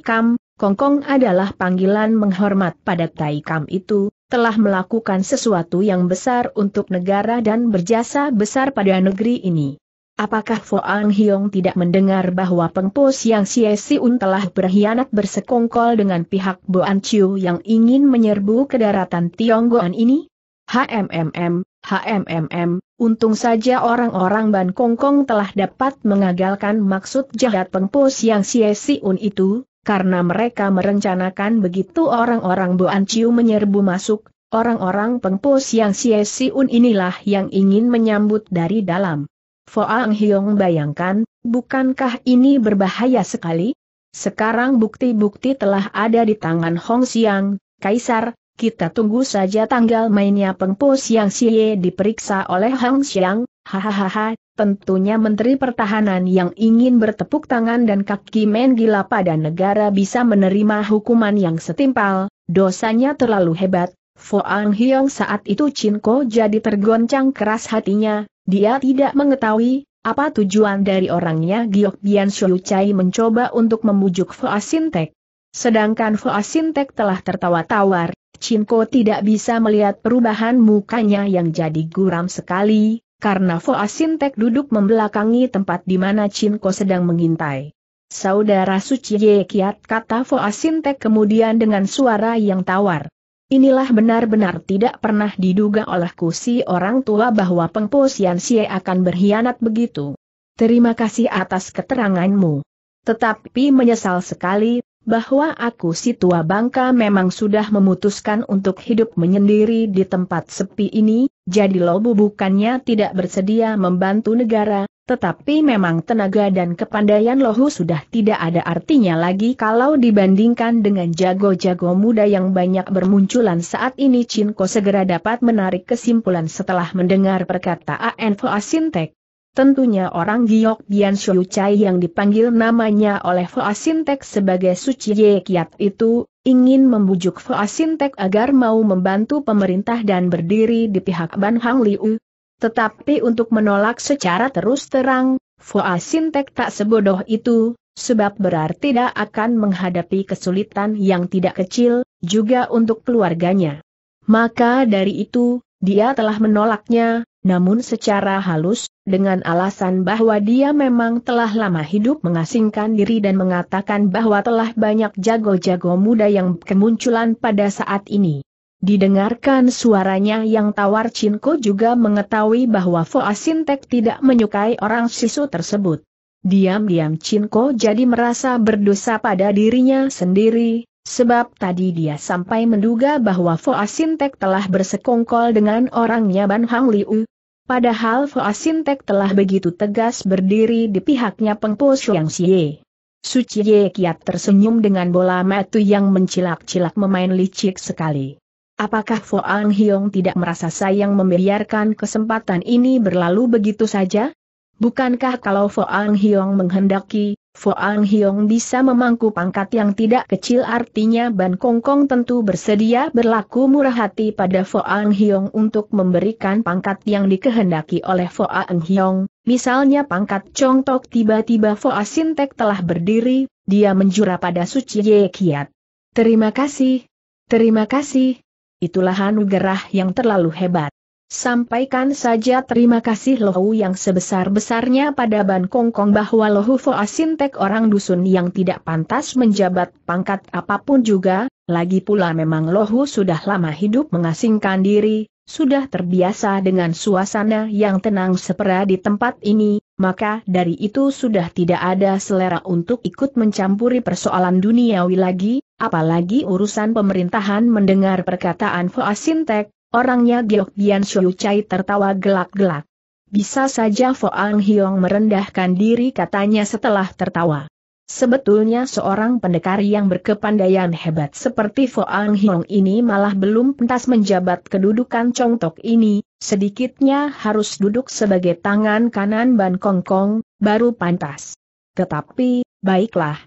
[SPEAKER 1] Kongkong adalah panggilan menghormat pada Tai itu, telah melakukan sesuatu yang besar untuk negara dan berjasa besar pada negeri ini. Apakah Foang Hiong tidak mendengar bahwa Pengpo Siang Xie Siun telah berkhianat bersekongkol dengan pihak Boan Chiu yang ingin menyerbu ke daratan Tionggoan ini? HMMM, HMMM, Untung saja orang-orang Ban Kongkong telah dapat mengagalkan maksud jahat pengpus yang Xie Siun itu, karena mereka merencanakan begitu orang-orang Boan Chiu menyerbu masuk, orang-orang pengpus yang Xie Siun inilah yang ingin menyambut dari dalam. Foang Hiong bayangkan, bukankah ini berbahaya sekali? Sekarang bukti-bukti telah ada di tangan Hong Xiang, Kaisar, kita tunggu saja tanggal mainnya Pengpo Siang Xie diperiksa oleh Hang Xiang, hahaha, tentunya Menteri Pertahanan yang ingin bertepuk tangan dan kaki main gila pada negara bisa menerima hukuman yang setimpal, dosanya terlalu hebat. Foang Hyong saat itu Ko jadi tergoncang keras hatinya, dia tidak mengetahui apa tujuan dari orangnya Giok Bian Chai mencoba untuk membujuk Foa Sintek. Sedangkan Fua Sintek telah tertawa tawar, Cinko tidak bisa melihat perubahan mukanya yang jadi guram sekali, karena Fua Sintek duduk membelakangi tempat di mana Cinko sedang mengintai. Saudara Suci Ye Kiat kata Fua Sintek kemudian dengan suara yang tawar. Inilah benar-benar tidak pernah diduga olehku si orang tua bahwa Pengpo Sian Sie akan berkhianat begitu. Terima kasih atas keteranganmu. Tetapi menyesal sekali, bahwa aku si tua bangka memang sudah memutuskan untuk hidup menyendiri di tempat sepi ini, jadi Lobu bukannya tidak bersedia membantu negara, tetapi memang tenaga dan kepandaian Lohu sudah tidak ada artinya lagi kalau dibandingkan dengan jago-jago muda yang banyak bermunculan saat ini Cinko segera dapat menarik kesimpulan setelah mendengar perkataan Asintek. Tentunya orang Giok Bian Shou Chai yang dipanggil namanya oleh Fa Sintek sebagai Suci Ye Kiat itu, ingin membujuk Fa Sintek agar mau membantu pemerintah dan berdiri di pihak Ban Hang Liu. Tetapi untuk menolak secara terus terang, Fa Sintek tak sebodoh itu, sebab berarti tidak akan menghadapi kesulitan yang tidak kecil, juga untuk keluarganya. Maka dari itu, dia telah menolaknya, namun secara halus, dengan alasan bahwa dia memang telah lama hidup mengasingkan diri dan mengatakan bahwa telah banyak jago-jago muda yang kemunculan pada saat ini. Didengarkan suaranya yang tawar Cinko juga mengetahui bahwa Foa Sintek tidak menyukai orang sisu tersebut. Diam-diam Cinko jadi merasa berdosa pada dirinya sendiri, sebab tadi dia sampai menduga bahwa Foa Sintek telah bersekongkol dengan orangnya Ban Hang Liu, Padahal Hoa Sintek telah begitu tegas berdiri di pihaknya Pengpo Shuang Xie. Su Chie kiat tersenyum dengan bola metu yang mencilak-cilak memain licik sekali. Apakah Fo Ang tidak merasa sayang membiarkan kesempatan ini berlalu begitu saja? Bukankah kalau Fo Ang menghendaki, Foang Hyong bisa memangku pangkat yang tidak kecil artinya Ban Kong Kong tentu bersedia berlaku murah hati pada Foang Hyong untuk memberikan pangkat yang dikehendaki oleh Foang Hyong, misalnya pangkat Chong Tok tiba-tiba Foa Sintek telah berdiri, dia menjura pada Suci Ye Kiat. Terima kasih, terima kasih. Itulah anugerah yang terlalu hebat. Sampaikan saja terima kasih Lohu yang sebesar-besarnya pada Ban Kongkong bahwa Lohu Fo Asintek orang dusun yang tidak pantas menjabat pangkat apapun juga, lagi pula memang Lohu sudah lama hidup mengasingkan diri, sudah terbiasa dengan suasana yang tenang sepera di tempat ini, maka dari itu sudah tidak ada selera untuk ikut mencampuri persoalan duniawi lagi, apalagi urusan pemerintahan mendengar perkataan Fo Asintek. Orangnya Giok Bian Shou Chai tertawa gelak-gelak. Bisa saja Foang Hiong merendahkan diri katanya setelah tertawa. Sebetulnya seorang pendekar yang berkepandaian hebat seperti Foang Hiong ini malah belum pentas menjabat kedudukan congtok ini, sedikitnya harus duduk sebagai tangan kanan Ban Kong Kong, baru pantas. Tetapi, baiklah.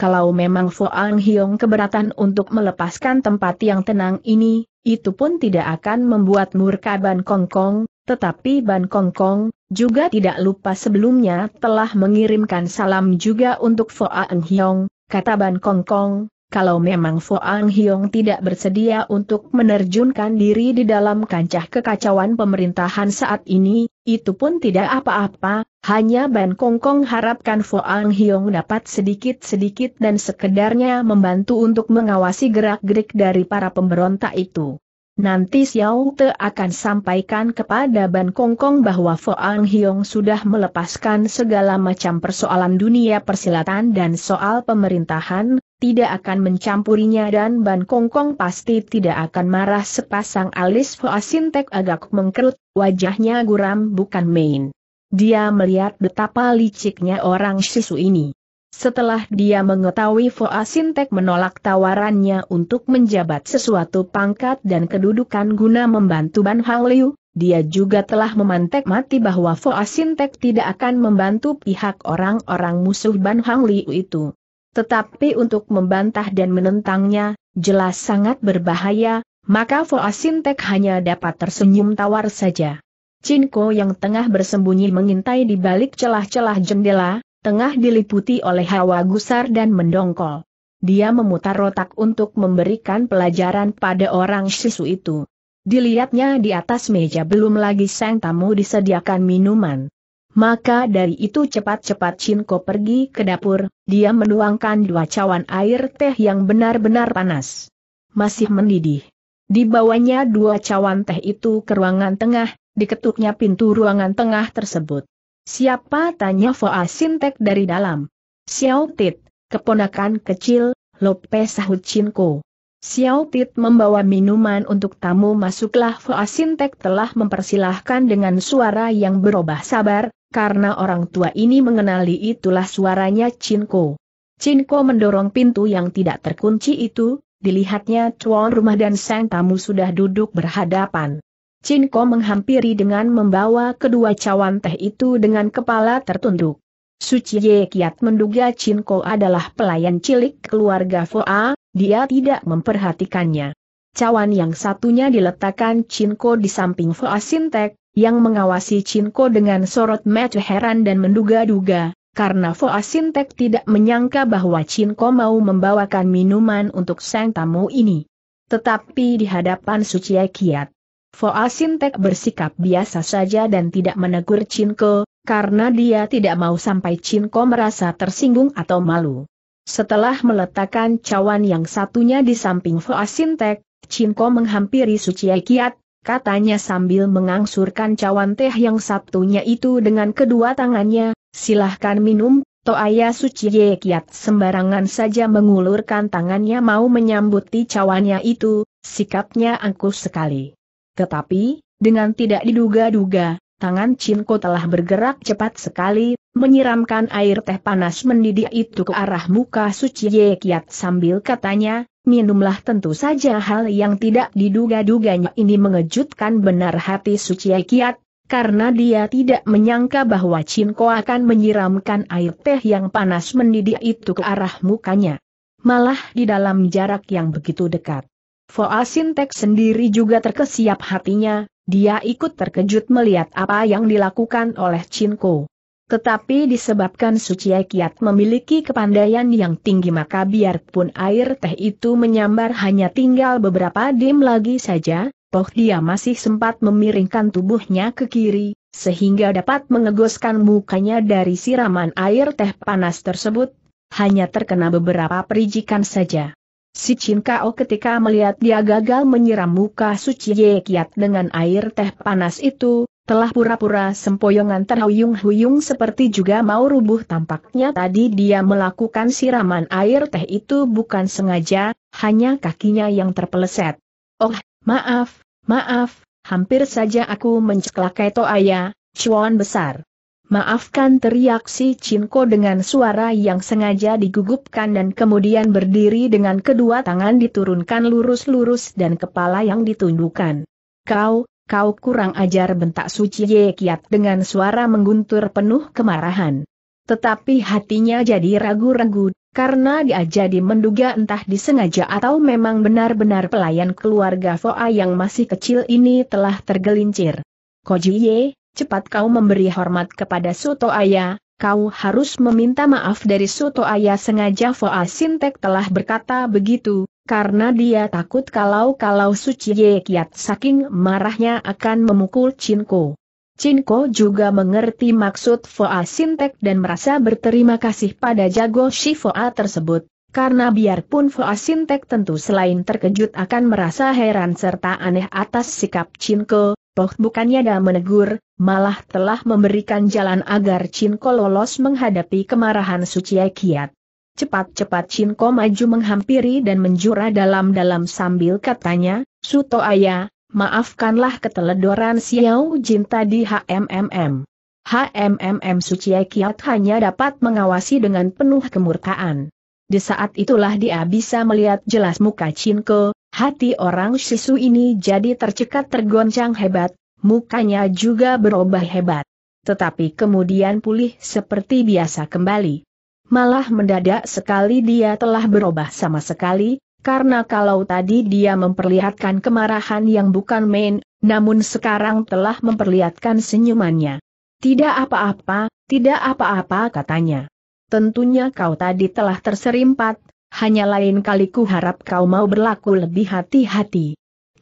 [SPEAKER 1] Kalau memang Foang Hiong keberatan untuk melepaskan tempat yang tenang ini, itu pun tidak akan membuat murka Ban Kong Kong, tetapi Ban Kong Kong, juga tidak lupa sebelumnya telah mengirimkan salam juga untuk Fo Enhyong, Hiong, kata Ban Kong Kong, kalau memang Foang Hyong tidak bersedia untuk menerjunkan diri di dalam kancah kekacauan pemerintahan saat ini, itu pun tidak apa-apa, hanya Ban Kong Kong harapkan Foang Hyong dapat sedikit-sedikit dan sekedarnya membantu untuk mengawasi gerak-gerik dari para pemberontak itu. Nanti Xiao Te akan sampaikan kepada Ban Kong Kong bahwa Foang Hyong sudah melepaskan segala macam persoalan dunia persilatan dan soal pemerintahan, tidak akan mencampurinya dan Ban Kong pasti tidak akan marah sepasang alis Hoa Sintek agak mengkerut, wajahnya guram bukan main. Dia melihat betapa liciknya orang sisu ini. Setelah dia mengetahui Foa Sintek menolak tawarannya untuk menjabat sesuatu pangkat dan kedudukan guna membantu Ban Hang Liu, dia juga telah memantek mati bahwa Foa Sintek tidak akan membantu pihak orang-orang musuh Ban Hang Liu itu. Tetapi untuk membantah dan menentangnya, jelas sangat berbahaya, maka Foasintek hanya dapat tersenyum tawar saja. Cinko yang tengah bersembunyi mengintai di balik celah-celah jendela, tengah diliputi oleh hawa gusar dan mendongkol. Dia memutar otak untuk memberikan pelajaran pada orang sisu itu. Dilihatnya di atas meja belum lagi sang tamu disediakan minuman. Maka dari itu cepat-cepat Cinko pergi ke dapur, dia menuangkan dua cawan air teh yang benar-benar panas. Masih mendidih. Di bawahnya dua cawan teh itu ke ruangan tengah, diketuknya pintu ruangan tengah tersebut. Siapa tanya Foa Sintek dari dalam? Xiao Tit, keponakan kecil, Lopez sahut Cinko. Xiao Tit membawa minuman untuk tamu masuklah Foa Sintek telah mempersilahkan dengan suara yang berubah sabar, karena orang tua ini mengenali itulah suaranya Cinco. Cinco mendorong pintu yang tidak terkunci itu, dilihatnya tuan rumah dan sang tamu sudah duduk berhadapan. Cinco menghampiri dengan membawa kedua cawan teh itu dengan kepala tertunduk. Suci Ye Kiat menduga Cinco adalah pelayan cilik keluarga Foa, dia tidak memperhatikannya. Cawan yang satunya diletakkan Cinco di samping Foa Sintek, yang mengawasi Cinko dengan sorot mata heran dan menduga-duga, karena Foa Sintek tidak menyangka bahwa Cinko mau membawakan minuman untuk sang tamu ini. Tetapi di hadapan Suci Kiat, Foa Sintek bersikap biasa saja dan tidak menegur Cinko, karena dia tidak mau sampai Cinko merasa tersinggung atau malu. Setelah meletakkan cawan yang satunya di samping Foa Sintek, Cinko menghampiri Suci Kiat katanya sambil mengangsurkan cawan teh yang satunya itu dengan kedua tangannya, silahkan minum, Toaya Suci Ye Kiat sembarangan saja mengulurkan tangannya mau menyambuti cawannya itu, sikapnya angkuh sekali. Tetapi, dengan tidak diduga-duga, tangan Cinko telah bergerak cepat sekali, menyiramkan air teh panas mendidih itu ke arah muka Suci Ye Kiat sambil katanya, Minumlah tentu saja hal yang tidak diduga-duganya ini mengejutkan benar hati suci Kiat, karena dia tidak menyangka bahwa Cinko akan menyiramkan air teh yang panas mendidih itu ke arah mukanya. Malah di dalam jarak yang begitu dekat. Foa Sintek sendiri juga terkesiap hatinya, dia ikut terkejut melihat apa yang dilakukan oleh Cinko. Tetapi disebabkan Suci Kiat memiliki kepandaian yang tinggi maka biarpun air teh itu menyambar hanya tinggal beberapa dim lagi saja, toh dia masih sempat memiringkan tubuhnya ke kiri, sehingga dapat mengegoskan mukanya dari siraman air teh panas tersebut, hanya terkena beberapa perijikan saja. Si Chin Kao ketika melihat dia gagal menyiram muka Suci Kiat dengan air teh panas itu, telah pura-pura sempoyongan terhuyung-huyung seperti juga mau rubuh tampaknya tadi dia melakukan siraman air teh itu bukan sengaja, hanya kakinya yang terpeleset. Oh, maaf, maaf, hampir saja aku mencelakai Toaya, cuan besar. Maafkan teriak si Cinko dengan suara yang sengaja digugupkan dan kemudian berdiri dengan kedua tangan diturunkan lurus-lurus dan kepala yang ditundukkan. Kau, kau kurang ajar bentak suci Ye Kiat dengan suara mengguntur penuh kemarahan. Tetapi hatinya jadi ragu-ragu, karena dia jadi menduga entah disengaja atau memang benar-benar pelayan keluarga Foa yang masih kecil ini telah tergelincir. Koji Ye, cepat kau memberi hormat kepada Soto Ayah, kau harus meminta maaf dari Soto Ayah sengaja Foa Sintek telah berkata begitu, karena dia takut kalau-kalau Suci Ye Kiat saking marahnya akan memukul Cinko. Cinko juga mengerti maksud Foa Sintek dan merasa berterima kasih pada jago Foa tersebut, karena biarpun Foa Sintek tentu selain terkejut akan merasa heran serta aneh atas sikap Cinko, toh bukannya dah menegur, malah telah memberikan jalan agar Cinko lolos menghadapi kemarahan Suci Kiat. Cepat-cepat Cinko maju menghampiri dan menjura dalam-dalam sambil katanya, Suto Ayah, maafkanlah keteledoran Xiao Jin tadi HMMM. HMMM Suci Kiat hanya dapat mengawasi dengan penuh kemurkaan. Di saat itulah dia bisa melihat jelas muka Cinko, hati orang sisu ini jadi tercekat tergoncang hebat, mukanya juga berubah hebat. Tetapi kemudian pulih seperti biasa kembali malah mendadak sekali dia telah berubah sama sekali, karena kalau tadi dia memperlihatkan kemarahan yang bukan main, namun sekarang telah memperlihatkan senyumannya. Tidak apa-apa, tidak apa-apa katanya. Tentunya kau tadi telah terserimpat, hanya lain kali ku harap kau mau berlaku lebih hati-hati.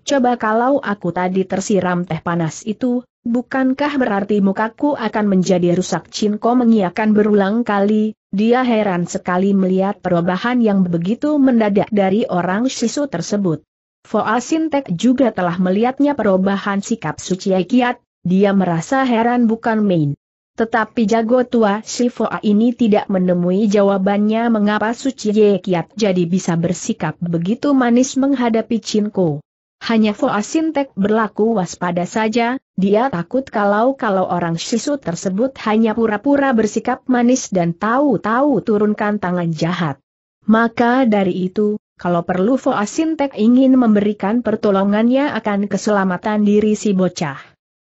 [SPEAKER 1] Coba kalau aku tadi tersiram teh panas itu, Bukankah berarti mukaku akan menjadi rusak Cinko mengiakan berulang kali, dia heran sekali melihat perubahan yang begitu mendadak dari orang sisu tersebut. Foa Sintek juga telah melihatnya perubahan sikap suci Kiat, dia merasa heran bukan main. Tetapi jago tua si Foa ini tidak menemui jawabannya mengapa suci Kiat jadi bisa bersikap begitu manis menghadapi Cinko. Hanya Asintek berlaku waspada saja, dia takut kalau-kalau orang sisu tersebut hanya pura-pura bersikap manis dan tahu-tahu turunkan tangan jahat. Maka dari itu, kalau perlu Asintek ingin memberikan pertolongannya akan keselamatan diri si bocah.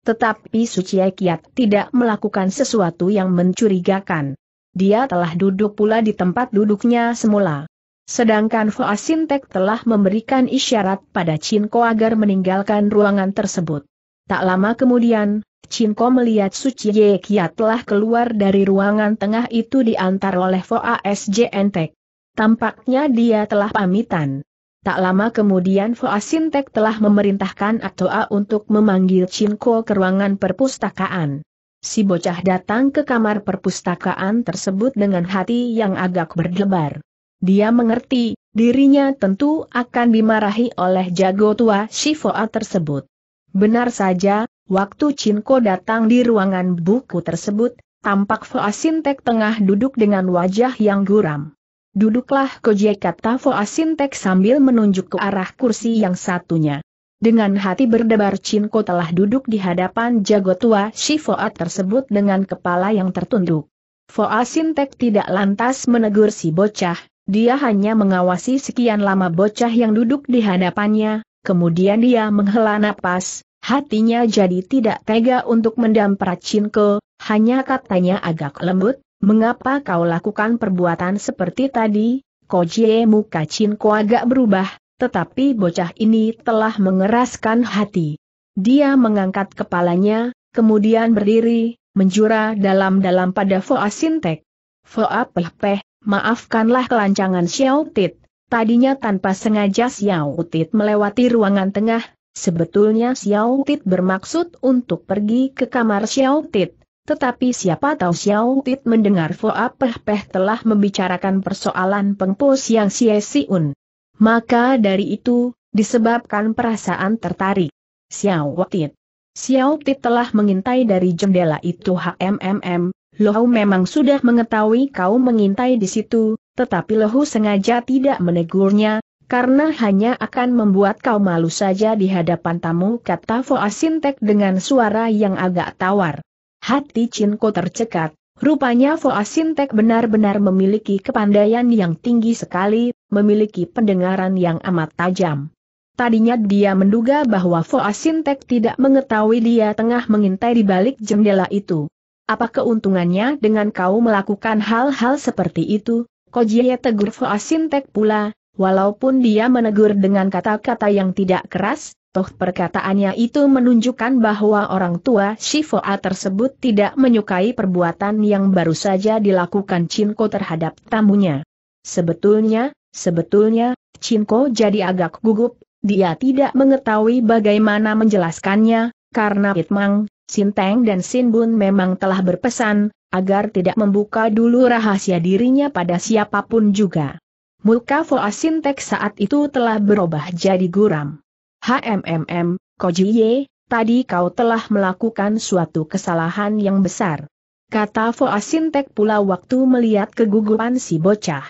[SPEAKER 1] Tetapi Suciakiat Kiat tidak melakukan sesuatu yang mencurigakan. Dia telah duduk pula di tempat duduknya semula. Sedangkan Fu Sintek telah memberikan isyarat pada Cinko agar meninggalkan ruangan tersebut. Tak lama kemudian, Cinko melihat Suci Ye Kia telah keluar dari ruangan tengah itu diantar oleh Fu Asintek. Tampaknya dia telah pamitan. Tak lama kemudian Fu Sintek telah memerintahkan Atoa untuk memanggil Cinko ke ruangan perpustakaan. Si bocah datang ke kamar perpustakaan tersebut dengan hati yang agak berdebar. Dia mengerti, dirinya tentu akan dimarahi oleh jago tua Shifoa tersebut. Benar saja, waktu Cinco datang di ruangan buku tersebut, tampak Foa Sintek tengah duduk dengan wajah yang guram. Duduklah Koje kata Foa Sintek sambil menunjuk ke arah kursi yang satunya. Dengan hati berdebar Cinco telah duduk di hadapan jago tua Shifoa tersebut dengan kepala yang tertunduk. Foa Sintek tidak lantas menegur si bocah, dia hanya mengawasi sekian lama bocah yang duduk di hadapannya, kemudian dia menghela napas, hatinya jadi tidak tega untuk mendam Cinko, hanya katanya agak lembut, mengapa kau lakukan perbuatan seperti tadi? Kojie muka Cinko agak berubah, tetapi bocah ini telah mengeraskan hati. Dia mengangkat kepalanya, kemudian berdiri, menjura dalam-dalam pada Foa Sintek. Foa Pehpeh, Maafkanlah kelancangan Xiao Tit. Tadinya tanpa sengaja Xiao Tit melewati ruangan tengah, sebetulnya Xiao Tit bermaksud untuk pergi ke kamar Xiao Tit. Tetapi siapa tahu Xiao Tit mendengar Foa Peh Peh telah membicarakan persoalan pengpus yang Xie Siun. Maka dari itu, disebabkan perasaan tertarik. Xiao Tit. Xiao Tit telah mengintai dari jendela itu HMMM, Lohu memang sudah mengetahui kau mengintai di situ, tetapi Lohu sengaja tidak menegurnya, karena hanya akan membuat kau malu saja di hadapan tamu kata Asintek dengan suara yang agak tawar. Hati Cinko tercekat, Rupanya Asintek benar-benar memiliki kepandaian yang tinggi sekali, memiliki pendengaran yang amat tajam. Tadinya dia menduga bahwa Asintek tidak mengetahui dia tengah mengintai di balik jendela itu. Apa keuntungannya dengan kau melakukan hal-hal seperti itu? Kojie tegur Sintek pula, walaupun dia menegur dengan kata-kata yang tidak keras, toh perkataannya itu menunjukkan bahwa orang tua Shifoa tersebut tidak menyukai perbuatan yang baru saja dilakukan Cinko terhadap tamunya. Sebetulnya, sebetulnya, Cinko jadi agak gugup, dia tidak mengetahui bagaimana menjelaskannya, karena Itmang, Sinteng dan Sin Bun memang telah berpesan, agar tidak membuka dulu rahasia dirinya pada siapapun juga. Muka Foa Sintek saat itu telah berubah jadi guram. HMMM, Kojiye, tadi kau telah melakukan suatu kesalahan yang besar. Kata Foa Sintek pula waktu melihat kegugupan si bocah.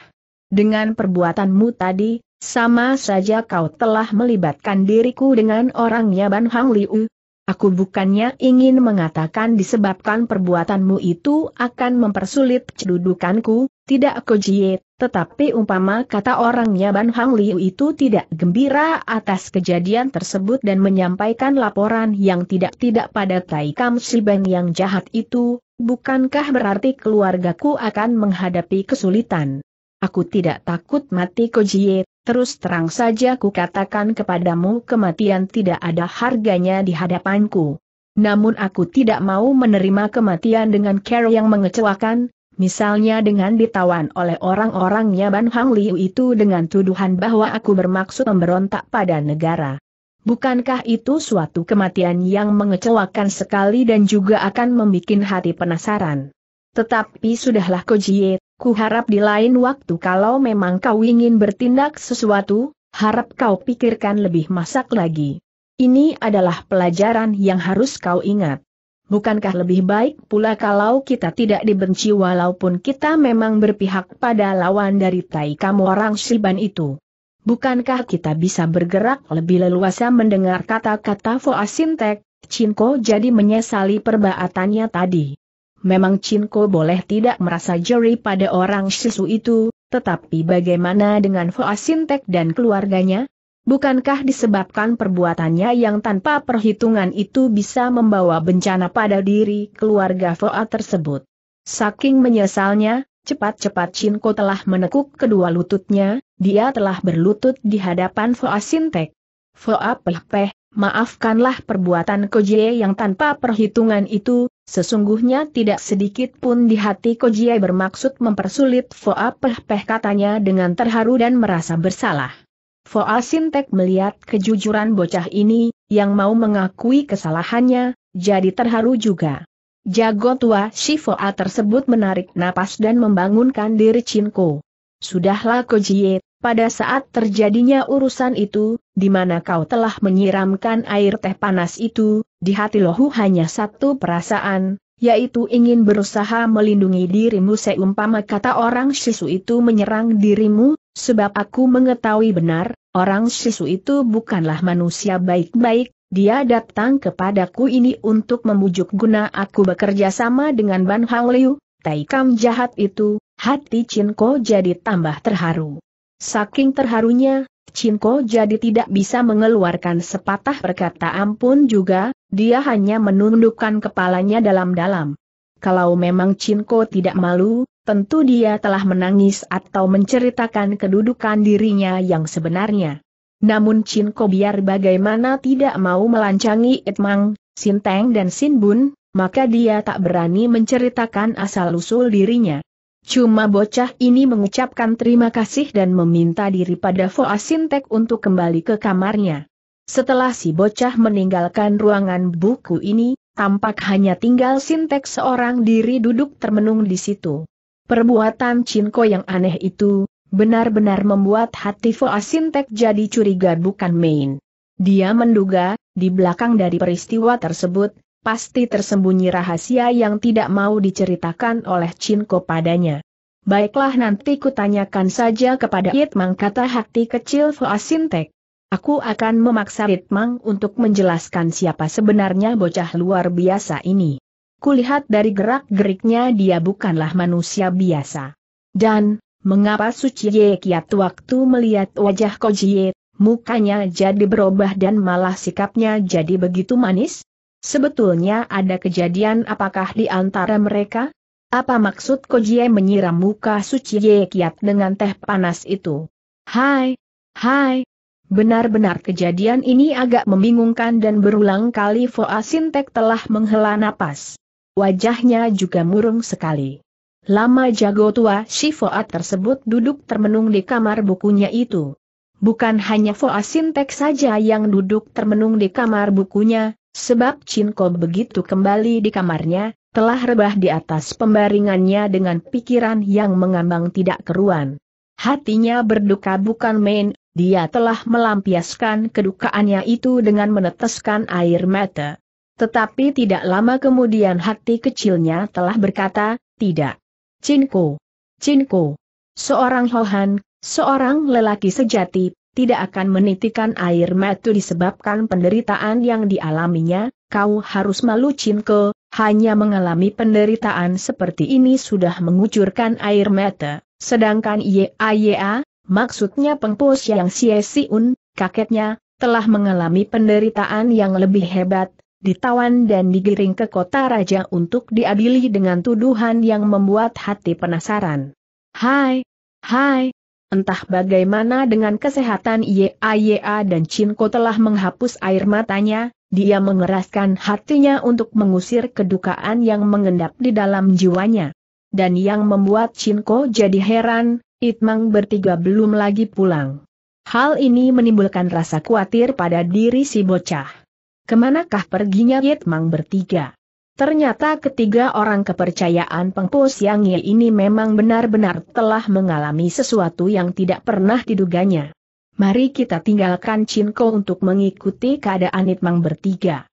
[SPEAKER 1] Dengan perbuatanmu tadi, sama saja kau telah melibatkan diriku dengan orangnya Ban Hang Liu, Aku bukannya ingin mengatakan disebabkan perbuatanmu itu akan mempersulit kedudukanku, tidak Kojie, tetapi umpama kata orangnya Ban Hang Liu itu tidak gembira atas kejadian tersebut dan menyampaikan laporan yang tidak-tidak pada Tai Kam Si Shibeng yang jahat itu, bukankah berarti keluargaku akan menghadapi kesulitan? Aku tidak takut mati Kojie, terus terang saja ku katakan kepadamu kematian tidak ada harganya di hadapanku. Namun aku tidak mau menerima kematian dengan cara yang mengecewakan, misalnya dengan ditawan oleh orang-orangnya Ban Hang Liu itu dengan tuduhan bahwa aku bermaksud memberontak pada negara. Bukankah itu suatu kematian yang mengecewakan sekali dan juga akan membuat hati penasaran? Tetapi sudahlah Kojie, kuharap di lain waktu kalau memang kau ingin bertindak sesuatu, harap kau pikirkan lebih masak lagi. Ini adalah pelajaran yang harus kau ingat. Bukankah lebih baik pula kalau kita tidak dibenci walaupun kita memang berpihak pada lawan dari tai kamu orang Silban itu? Bukankah kita bisa bergerak lebih leluasa mendengar kata-kata Foasintek, Chinko jadi menyesali perbaatannya tadi? Memang Cinko boleh tidak merasa jeri pada orang sisu itu, tetapi bagaimana dengan Foa Sintek dan keluarganya? Bukankah disebabkan perbuatannya yang tanpa perhitungan itu bisa membawa bencana pada diri keluarga Foa tersebut? Saking menyesalnya, cepat-cepat Cinko telah menekuk kedua lututnya, dia telah berlutut di hadapan Foa Sintek. Foa pelepeh, maafkanlah perbuatan Koje yang tanpa perhitungan itu, Sesungguhnya tidak sedikit pun di hati Kojiai bermaksud mempersulit Foa Peh Peh katanya dengan terharu dan merasa bersalah. Foa Sintek melihat kejujuran bocah ini, yang mau mengakui kesalahannya, jadi terharu juga. Jago tua si Foa tersebut menarik napas dan membangunkan diri Cinko. Sudahlah Kojie, pada saat terjadinya urusan itu, di mana kau telah menyiramkan air teh panas itu, di hati lohu hanya satu perasaan, yaitu ingin berusaha melindungi dirimu seumpama kata orang sisu itu menyerang dirimu, sebab aku mengetahui benar, orang sisu itu bukanlah manusia baik-baik, dia datang kepadaku ini untuk membujuk guna aku bekerja sama dengan Ban Hang Liu, Taikam jahat itu, hati Cinko jadi tambah terharu. Saking terharunya, Cinko jadi tidak bisa mengeluarkan sepatah perkataan pun juga, dia hanya menundukkan kepalanya dalam-dalam. Kalau memang Cinko tidak malu, tentu dia telah menangis atau menceritakan kedudukan dirinya yang sebenarnya. Namun Cinko biar bagaimana tidak mau melancangi Itmang, Sinteng dan Sinbun, maka dia tak berani menceritakan asal-usul dirinya. Cuma bocah ini mengucapkan terima kasih dan meminta diri pada Foa Sintek untuk kembali ke kamarnya. Setelah si bocah meninggalkan ruangan buku ini, tampak hanya tinggal Sintek seorang diri duduk termenung di situ. Perbuatan Cinko yang aneh itu, benar-benar membuat hati Foa Sintek jadi curiga bukan main. Dia menduga, di belakang dari peristiwa tersebut, pasti tersembunyi rahasia yang tidak mau diceritakan oleh Cinko padanya. Baiklah nanti kutanyakan saja kepada Itmang kata hati kecil Foasintek. Aku akan memaksa Itmang untuk menjelaskan siapa sebenarnya bocah luar biasa ini. Kulihat dari gerak-geriknya dia bukanlah manusia biasa. Dan, mengapa Suci Suciye Kiat waktu melihat wajah Kojiye, mukanya jadi berubah dan malah sikapnya jadi begitu manis? Sebetulnya ada kejadian apakah di antara mereka? Apa maksud Kojie menyiram muka suci Ye Kiat dengan teh panas itu? Hai, hai. Benar-benar kejadian ini agak membingungkan dan berulang kali Foa Sintek telah menghela napas. Wajahnya juga murung sekali. Lama jago tua si tersebut duduk termenung di kamar bukunya itu. Bukan hanya Foa Sintek saja yang duduk termenung di kamar bukunya, Sebab Cinko begitu kembali di kamarnya, telah rebah di atas pembaringannya dengan pikiran yang mengambang tidak keruan. Hatinya berduka bukan main, dia telah melampiaskan kedukaannya itu dengan meneteskan air mata. Tetapi tidak lama kemudian hati kecilnya telah berkata, tidak. Cinko. Cinko. Seorang Hohan, seorang lelaki sejati, tidak akan menitikan air mata disebabkan penderitaan yang dialaminya, kau harus malu Cinko, hanya mengalami penderitaan seperti ini sudah mengucurkan air mata, sedangkan YAYA, maksudnya pengpos yang Siun, kakeknya, telah mengalami penderitaan yang lebih hebat, ditawan dan digiring ke kota raja untuk diadili dengan tuduhan yang membuat hati penasaran. Hai, hai, Entah bagaimana dengan kesehatan YAYA dan Cinko telah menghapus air matanya, dia mengeraskan hatinya untuk mengusir kedukaan yang mengendap di dalam jiwanya. Dan yang membuat Cinko jadi heran, Itmang bertiga belum lagi pulang. Hal ini menimbulkan rasa khawatir pada diri si bocah. Kemanakah perginya Itmang bertiga? Ternyata ketiga orang kepercayaan pengpus Yang Ye ini memang benar-benar telah mengalami sesuatu yang tidak pernah diduganya. Mari kita tinggalkan Cinco untuk mengikuti keadaan Itmang bertiga.